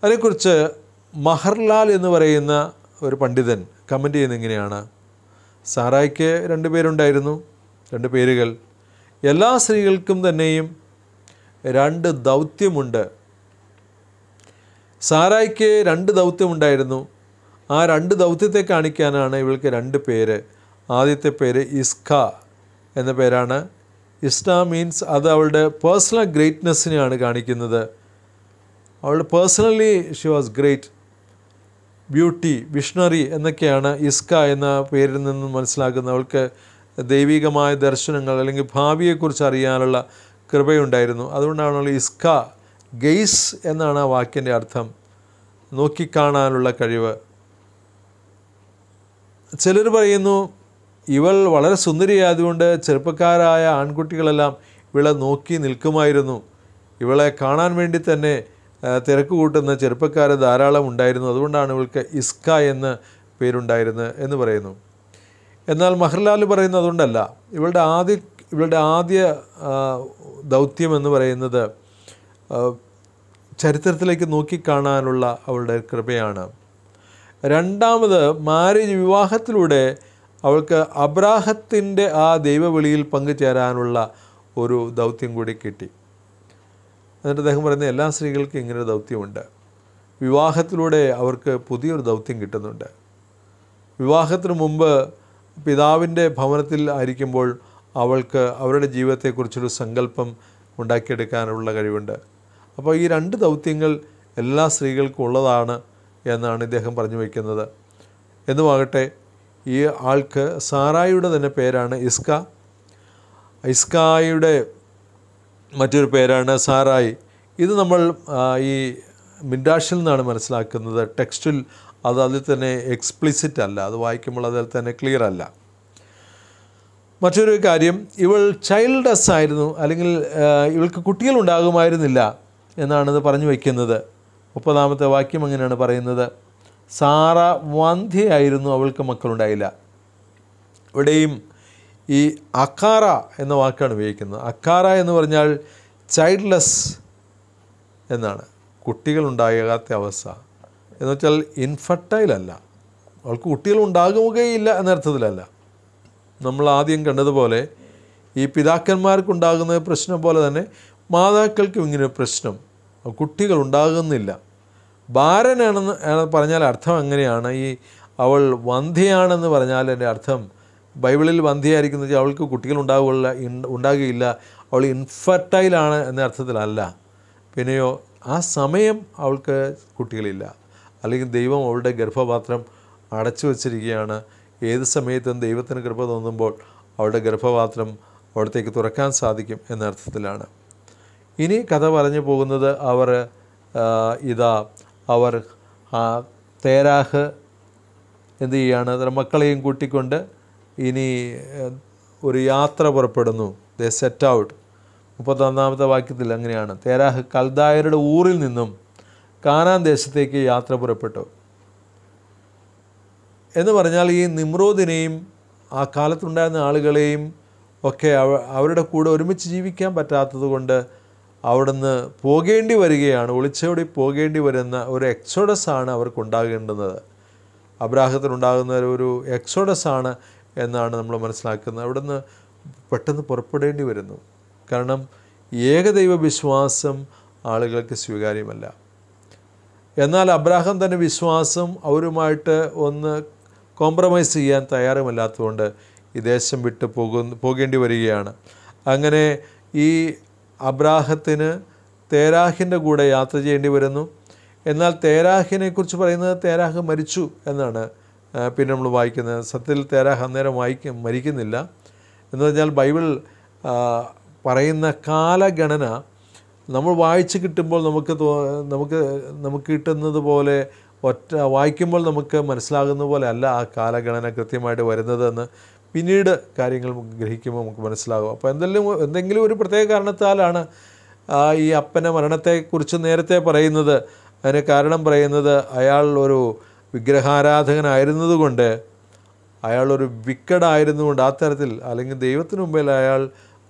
അതിനെക്കുറിച്ച് മഹർലാൽ എന്ന് പറയുന്ന ഒരു പണ്ഡിതൻ കമൻ്റ് ചെയ്യുന്ന ഇങ്ങനെയാണ് സാറായിക്ക് രണ്ട് പേരുണ്ടായിരുന്നു രണ്ട് പേരുകൾ എല്ലാ സ്ത്രീകൾക്കും തന്നെയും രണ്ട് ദൗത്യമുണ്ട് സാറായിക്ക് രണ്ട് ദൗത്യമുണ്ടായിരുന്നു ആ രണ്ട് ദൗത്യത്തെ കാണിക്കാനാണ് ഇവൾക്ക് രണ്ട് പേര് ആദ്യത്തെ പേര് ഇസ്ഖ എന്ന പേരാണ് ഇസ്ന മീൻസ് അത് അവളുടെ പേഴ്സണൽ ഗ്രേറ്റ്നെസ്സിനെയാണ് കാണിക്കുന്നത് അവൾ personally she was great beauty visionary എന്നൊക്കെയാണ് ഇസ്ക എന്ന പേരിൽ നിന്നും മനസ്സിലാക്കുന്ന അവൾക്ക് ദൈവികമായ ദർശനങ്ങൾ അല്ലെങ്കിൽ ഭാവിയെക്കുറിച്ച് അറിയാനുള്ള കൃപയുണ്ടായിരുന്നു അതുകൊണ്ടാണ് അവൾ ഇസ്ക ഗെയ്സ് എന്നാണ് ആ വാക്കിൻ്റെ അർത്ഥം നോക്കിക്കാണാനുള്ള കഴിവ് ചിലർ പറയുന്നു ഇവൾ വളരെ സുന്ദരിയായതുകൊണ്ട് ചെറുപ്പക്കാരായ ആൺകുട്ടികളെല്ലാം ഇവളെ നോക്കി നിൽക്കുമായിരുന്നു ഇവളെ കാണാൻ വേണ്ടി തന്നെ തിരക്ക് കൂട്ടുന്ന ചെറുപ്പക്കാർ ധാരാളം ഉണ്ടായിരുന്നു അതുകൊണ്ടാണ് ഇവൾക്ക് ഇസ്ക എന്ന് പേരുണ്ടായിരുന്നത് എന്ന് പറയുന്നു എന്നാൽ മഹർലാൽ പറയുന്നത് അതുകൊണ്ടല്ല ഇവളുടെ ആദ്യ ഇവളുടെ ആദ്യ ദൗത്യം എന്ന് പറയുന്നത് ചരിത്രത്തിലേക്ക് നോക്കിക്കാണാനുള്ള അവളുടെ കൃപയാണ് രണ്ടാമത് മാരേജ് വിവാഹത്തിലൂടെ അവൾക്ക് അബ്രാഹത്തിൻ്റെ ആ ദൈവവിളിയിൽ പങ്കുചേരാനുള്ള ഒരു ദൗത്യം കൂടി കിട്ടി എന്നിട്ട് അദ്ദേഹം പറയുന്നത് എല്ലാ സ്ത്രീകൾക്കും ഇങ്ങനൊരു ദൗത്യമുണ്ട് വിവാഹത്തിലൂടെ അവർക്ക് പുതിയൊരു ദൗത്യം കിട്ടുന്നുണ്ട് വിവാഹത്തിന് മുമ്പ് പിതാവിൻ്റെ ഭവനത്തിൽ ആയിരിക്കുമ്പോൾ അവൾക്ക് അവരുടെ ജീവിതത്തെക്കുറിച്ചൊരു സങ്കല്പം ഉണ്ടാക്കിയെടുക്കാനുള്ള കഴിവുണ്ട് അപ്പോൾ ഈ രണ്ട് ദൗത്യങ്ങൾ എല്ലാ സ്ത്രീകൾക്കും ഉള്ളതാണ് എന്നാണ് ഇദ്ദേഹം പറഞ്ഞു വയ്ക്കുന്നത് എന്നുമാകട്ടെ ഈ ആൾക്ക് സാറായിയുടെ തന്നെ പേരാണ് ഇസ്ക ഇസ്കായുടെ മറ്റൊരു പേരാണ് സാറായി ഇത് നമ്മൾ ഈ മിൻഡാഷിൽ നിന്നാണ് മനസ്സിലാക്കുന്നത് ടെക്സ്റ്റിൽ അത് അതിൽ തന്നെ എക്സ്പ്ലിസിറ്റ് അല്ല അത് വായിക്കുമ്പോൾ അതിൽ തന്നെ ക്ലിയർ അല്ല മറ്റൊരു കാര്യം ഇവൾ ചൈൽഡസ് ആയിരുന്നു അല്ലെങ്കിൽ ഇവൾക്ക് കുട്ടികൾ ഉണ്ടാകുമായിരുന്നില്ല എന്നാണ് ഇത് പറഞ്ഞു വയ്ക്കുന്നത് മുപ്പതാമത്തെ വാക്യം അങ്ങനെയാണ് പറയുന്നത് സാറ വന്ധ്യയായിരുന്നു അവൾക്ക് മക്കളുണ്ടായില്ല ഇവിടെയും ഈ അക്കാറ എന്ന വാക്കാണ് ഉപയോഗിക്കുന്നത് അക്കാറ എന്ന് പറഞ്ഞാൽ ചൈൽഡ്ലെസ് എന്നാണ് കുട്ടികളുണ്ടാകാത്ത അവസ്ഥ എന്ന് വെച്ചാൽ ഇൻഫർട്ടൈൽ അല്ല അവൾക്ക് കുട്ടികൾ ഉണ്ടാകുകയില്ല എന്നർത്ഥത്തിലല്ല നമ്മൾ ആദ്യം കണ്ടതുപോലെ ഈ പിതാക്കന്മാർക്കുണ്ടാകുന്ന പ്രശ്നം പോലെ തന്നെ മാതാക്കൾക്കും ഇങ്ങനെ പ്രശ്നം കുട്ടികൾ ഉണ്ടാകുന്നില്ല ബാരനാണെന്ന് പറഞ്ഞാൽ അർത്ഥം എങ്ങനെയാണ് ഈ അവൾ വന്ധ്യയാണെന്ന് പറഞ്ഞാൽ എൻ്റെ അർത്ഥം ബൈബിളിൽ വന്ധ്യയായിരിക്കുന്ന വെച്ചാൽ അവൾക്ക് ഉണ്ടാവുകയുള്ള ഉണ്ടാകുകയില്ല അവൾ ഇൻഫർട്ടൈലാണ് എന്ന അർത്ഥത്തിലല്ല പിന്നെയോ ആ സമയം അവൾക്ക് കുട്ടികളില്ല അല്ലെങ്കിൽ ദൈവം അവളുടെ ഗർഭപാത്രം അടച്ചു വച്ചിരിക്കുകയാണ് ഏത് സമയത്തും ദൈവത്തിന് കൃപ തോന്നുമ്പോൾ അവളുടെ ഗർഭപാത്രം അവിടത്തേക്ക് തുറക്കാൻ സാധിക്കും എന്ന അർത്ഥത്തിലാണ് ഇനി കഥ പറഞ്ഞു പോകുന്നത് അവർ ഇതാ അവർ ആ തേരാഹ് എന്തു ചെയ്യാണ് തൻ്റെ മക്കളെയും കൂട്ടിക്കൊണ്ട് ഇനി ഒരു യാത്ര പുറപ്പെടുന്നു ദ സെറ്റ് ഔട്ട് മുപ്പത്തൊന്നാമത്തെ വാക്യത്തിൽ അങ്ങനെയാണ് തേരാഹ് കൽദായരുടെ ഊറിൽ നിന്നും കാനാൻ ദേശത്തേക്ക് യാത്ര പുറപ്പെട്ടു എന്ന് പറഞ്ഞാൽ ഈ നിമ്രോദിനെയും ആ കാലത്തുണ്ടായിരുന്ന ആളുകളെയും ഒക്കെ അവരുടെ കൂടെ ഒരുമിച്ച് ജീവിക്കാൻ പറ്റാത്തത് കൊണ്ട് അവിടുന്ന് പോകേണ്ടി വരികയാണ് ഒളിച്ചോടി പോകേണ്ടി വരുന്ന ഒരു എക്സോഡസ് ആണ് അവർക്കുണ്ടാകേണ്ടുന്നത് അബ്രാഹത്തിനുണ്ടാകുന്ന ഒരു എക്സോഡസ് ആണ് എന്നാണ് നമ്മൾ മനസ്സിലാക്കുന്നത് അവിടുന്ന് പെട്ടെന്ന് പുറപ്പെടേണ്ടി വരുന്നു കാരണം ഏകദൈവ വിശ്വാസം ആളുകൾക്ക് സ്വീകാര്യമല്ല എന്നാൽ അബ്രാഹം തൻ്റെ വിശ്വാസം അവരുമായിട്ട് ഒന്ന് കോംപ്രമൈസ് ചെയ്യാൻ തയ്യാറുമല്ലാത്തതുകൊണ്ട് ഈ ദേശം വിട്ട് പോകുന്നു പോകേണ്ടി വരികയാണ് അങ്ങനെ ഈ അബ്രാഹത്തിന് തേരാഹിൻ്റെ കൂടെ യാത്ര ചെയ്യേണ്ടി വരുന്നു എന്നാൽ തേരാഹിനെക്കുറിച്ച് പറയുന്നത് തേരാഹ് മരിച്ചു എന്നാണ് പിന്നെ നമ്മൾ വായിക്കുന്നത് സത്യത്തിൽ തേരാഹ് അന്നേരം വായിക്കും മരിക്കുന്നില്ല എന്ന് പറഞ്ഞാൽ ബൈബിൾ പറയുന്ന കാലഗണന നമ്മൾ വായിച്ച് കിട്ടുമ്പോൾ നമുക്ക് നമുക്ക് നമുക്ക് കിട്ടുന്നത് പോലെ ഒറ്റ വായിക്കുമ്പോൾ നമുക്ക് മനസ്സിലാകുന്ന പോലെ അല്ല ആ കാലഗണന കൃത്യമായിട്ട് വരുന്നതെന്ന് പിന്നീട് കാര്യങ്ങൾ ഗ്രഹിക്കുമ്പോൾ നമുക്ക് മനസ്സിലാകും അപ്പോൾ എന്തെങ്കിലും എന്തെങ്കിലും ഒരു പ്രത്യേക കാരണത്താലാണ് ഈ അപ്പനെ മരണത്തെക്കുറിച്ച് നേരത്തെ പറയുന്നത് അതിന് കാരണം പറയുന്നത് അയാൾ ഒരു വിഗ്രഹാരാധകനായിരുന്നതുകൊണ്ട് അയാളൊരു വിക്കടായിരുന്നുകൊണ്ട് ആ തരത്തിൽ അല്ലെങ്കിൽ ദൈവത്തിന് മുമ്പിൽ അയാൾ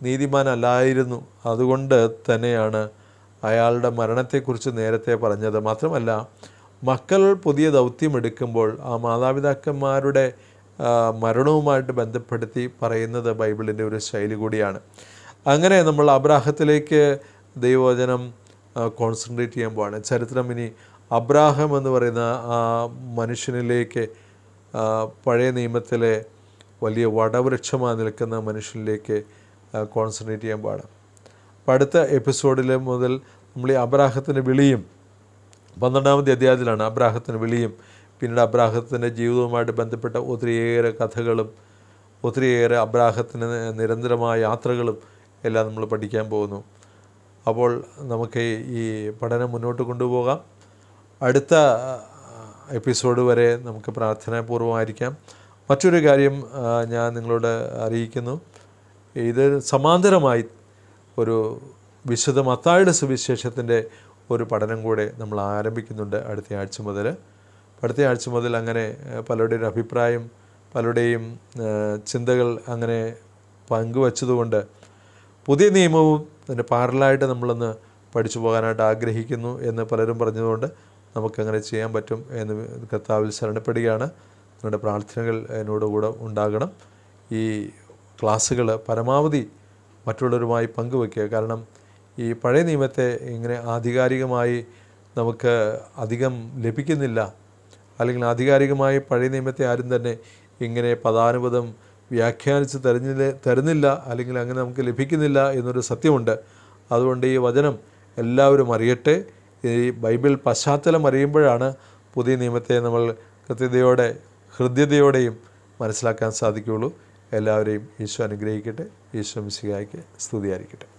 നീതിമാനല്ലായിരുന്നു അതുകൊണ്ട് തന്നെയാണ് അയാളുടെ മരണത്തെക്കുറിച്ച് നേരത്തെ പറഞ്ഞത് മാത്രമല്ല മക്കൾ പുതിയ ദൗത്യം എടുക്കുമ്പോൾ ആ മാതാപിതാക്കന്മാരുടെ മരണവുമായിട്ട് ബന്ധപ്പെടുത്തി പറയുന്നത് ബൈബിളിൻ്റെ ഒരു ശൈലി കൂടിയാണ് അങ്ങനെ നമ്മൾ അബ്രാഹത്തിലേക്ക് ദൈവവചനം കോൺസെൻട്രേറ്റ് പോവാണ് ചരിത്രം ഇനി അബ്രാഹം എന്ന് പറയുന്ന ആ മനുഷ്യനിലേക്ക് പഴയ നിയമത്തിലെ വലിയ വടവൃക്ഷമായി നിൽക്കുന്ന മനുഷ്യനിലേക്ക് കോൺസെൻട്രേറ്റ് ചെയ്യുമ്പോഴാണ് അപ്പം അടുത്ത എപ്പിസോഡിൽ മുതൽ നമ്മൾ ഈ അബ്രാഹത്തിൻ്റെ വിളിയും പന്ത്രണ്ടാമത്തെ അധ്യായത്തിലാണ് അബ്രാഹത്തിൻ്റെ വിളിയും പിന്നീട് അബ്രാഹത്തിൻ്റെ ജീവിതവുമായിട്ട് ബന്ധപ്പെട്ട ഒത്തിരിയേറെ കഥകളും ഒത്തിരിയേറെ അബ്രാഹത്തിന് നിരന്തരമായ യാത്രകളും എല്ലാം നമ്മൾ പഠിക്കാൻ പോകുന്നു അപ്പോൾ നമുക്ക് ഈ പഠനം മുന്നോട്ട് കൊണ്ടുപോകാം അടുത്ത എപ്പിസോഡ് വരെ നമുക്ക് പ്രാർത്ഥനാപൂർവ്വമായിരിക്കാം മറ്റൊരു കാര്യം ഞാൻ നിങ്ങളോട് അറിയിക്കുന്നു ഇത് സമാന്തരമായി ഒരു വിശുദ്ധ മത്തായുടെ സുവിശേഷത്തിൻ്റെ ഒരു പഠനം കൂടെ നമ്മൾ ആരംഭിക്കുന്നുണ്ട് അടുത്ത ആഴ്ച മുതൽ അടുത്ത ആഴ്ച മുതൽ അങ്ങനെ പലരുടെയും അഭിപ്രായം പലരുടെയും ചിന്തകൾ അങ്ങനെ പങ്കുവച്ചതുകൊണ്ട് പുതിയ നിയമവും അതിൻ്റെ പാറലായിട്ട് നമ്മളൊന്ന് പഠിച്ചു പോകാനായിട്ട് ആഗ്രഹിക്കുന്നു എന്ന് പലരും പറഞ്ഞതുകൊണ്ട് നമുക്കങ്ങനെ ചെയ്യാൻ പറ്റും എന്ന് കർത്താവിൽ ശരണപ്പെടുകയാണ് നിങ്ങളുടെ പ്രാർത്ഥനകൾ എന്നോട് കൂടെ ഉണ്ടാകണം ഈ ക്ലാസ്സുകൾ പരമാവധി മറ്റുള്ളവരുമായി പങ്കുവെക്കുക കാരണം ഈ പഴയ നിയമത്തെ ഇങ്ങനെ ആധികാരികമായി നമുക്ക് അധികം ലഭിക്കുന്നില്ല അല്ലെങ്കിൽ ആധികാരികമായി പഴയ നിയമത്തെ ആരും തന്നെ ഇങ്ങനെ പദാനുപദം വ്യാഖ്യാനിച്ച് തരുന്നില്ല തരുന്നില്ല അല്ലെങ്കിൽ അങ്ങനെ നമുക്ക് ലഭിക്കുന്നില്ല എന്നൊരു സത്യമുണ്ട് അതുകൊണ്ട് ഈ വചനം എല്ലാവരും അറിയട്ടെ ഈ ബൈബിൾ പശ്ചാത്തലം അറിയുമ്പോഴാണ് പുതിയ നിയമത്തെ നമ്മൾ കൃത്യതയോടെ ഹൃദ്യതയോടെയും മനസ്സിലാക്കാൻ സാധിക്കുകയുള്ളൂ എല്ലാവരെയും ഈശോ അനുഗ്രഹിക്കട്ടെ ഈശോ മിശികായ്ക്ക് സ്തുതിയായിരിക്കട്ടെ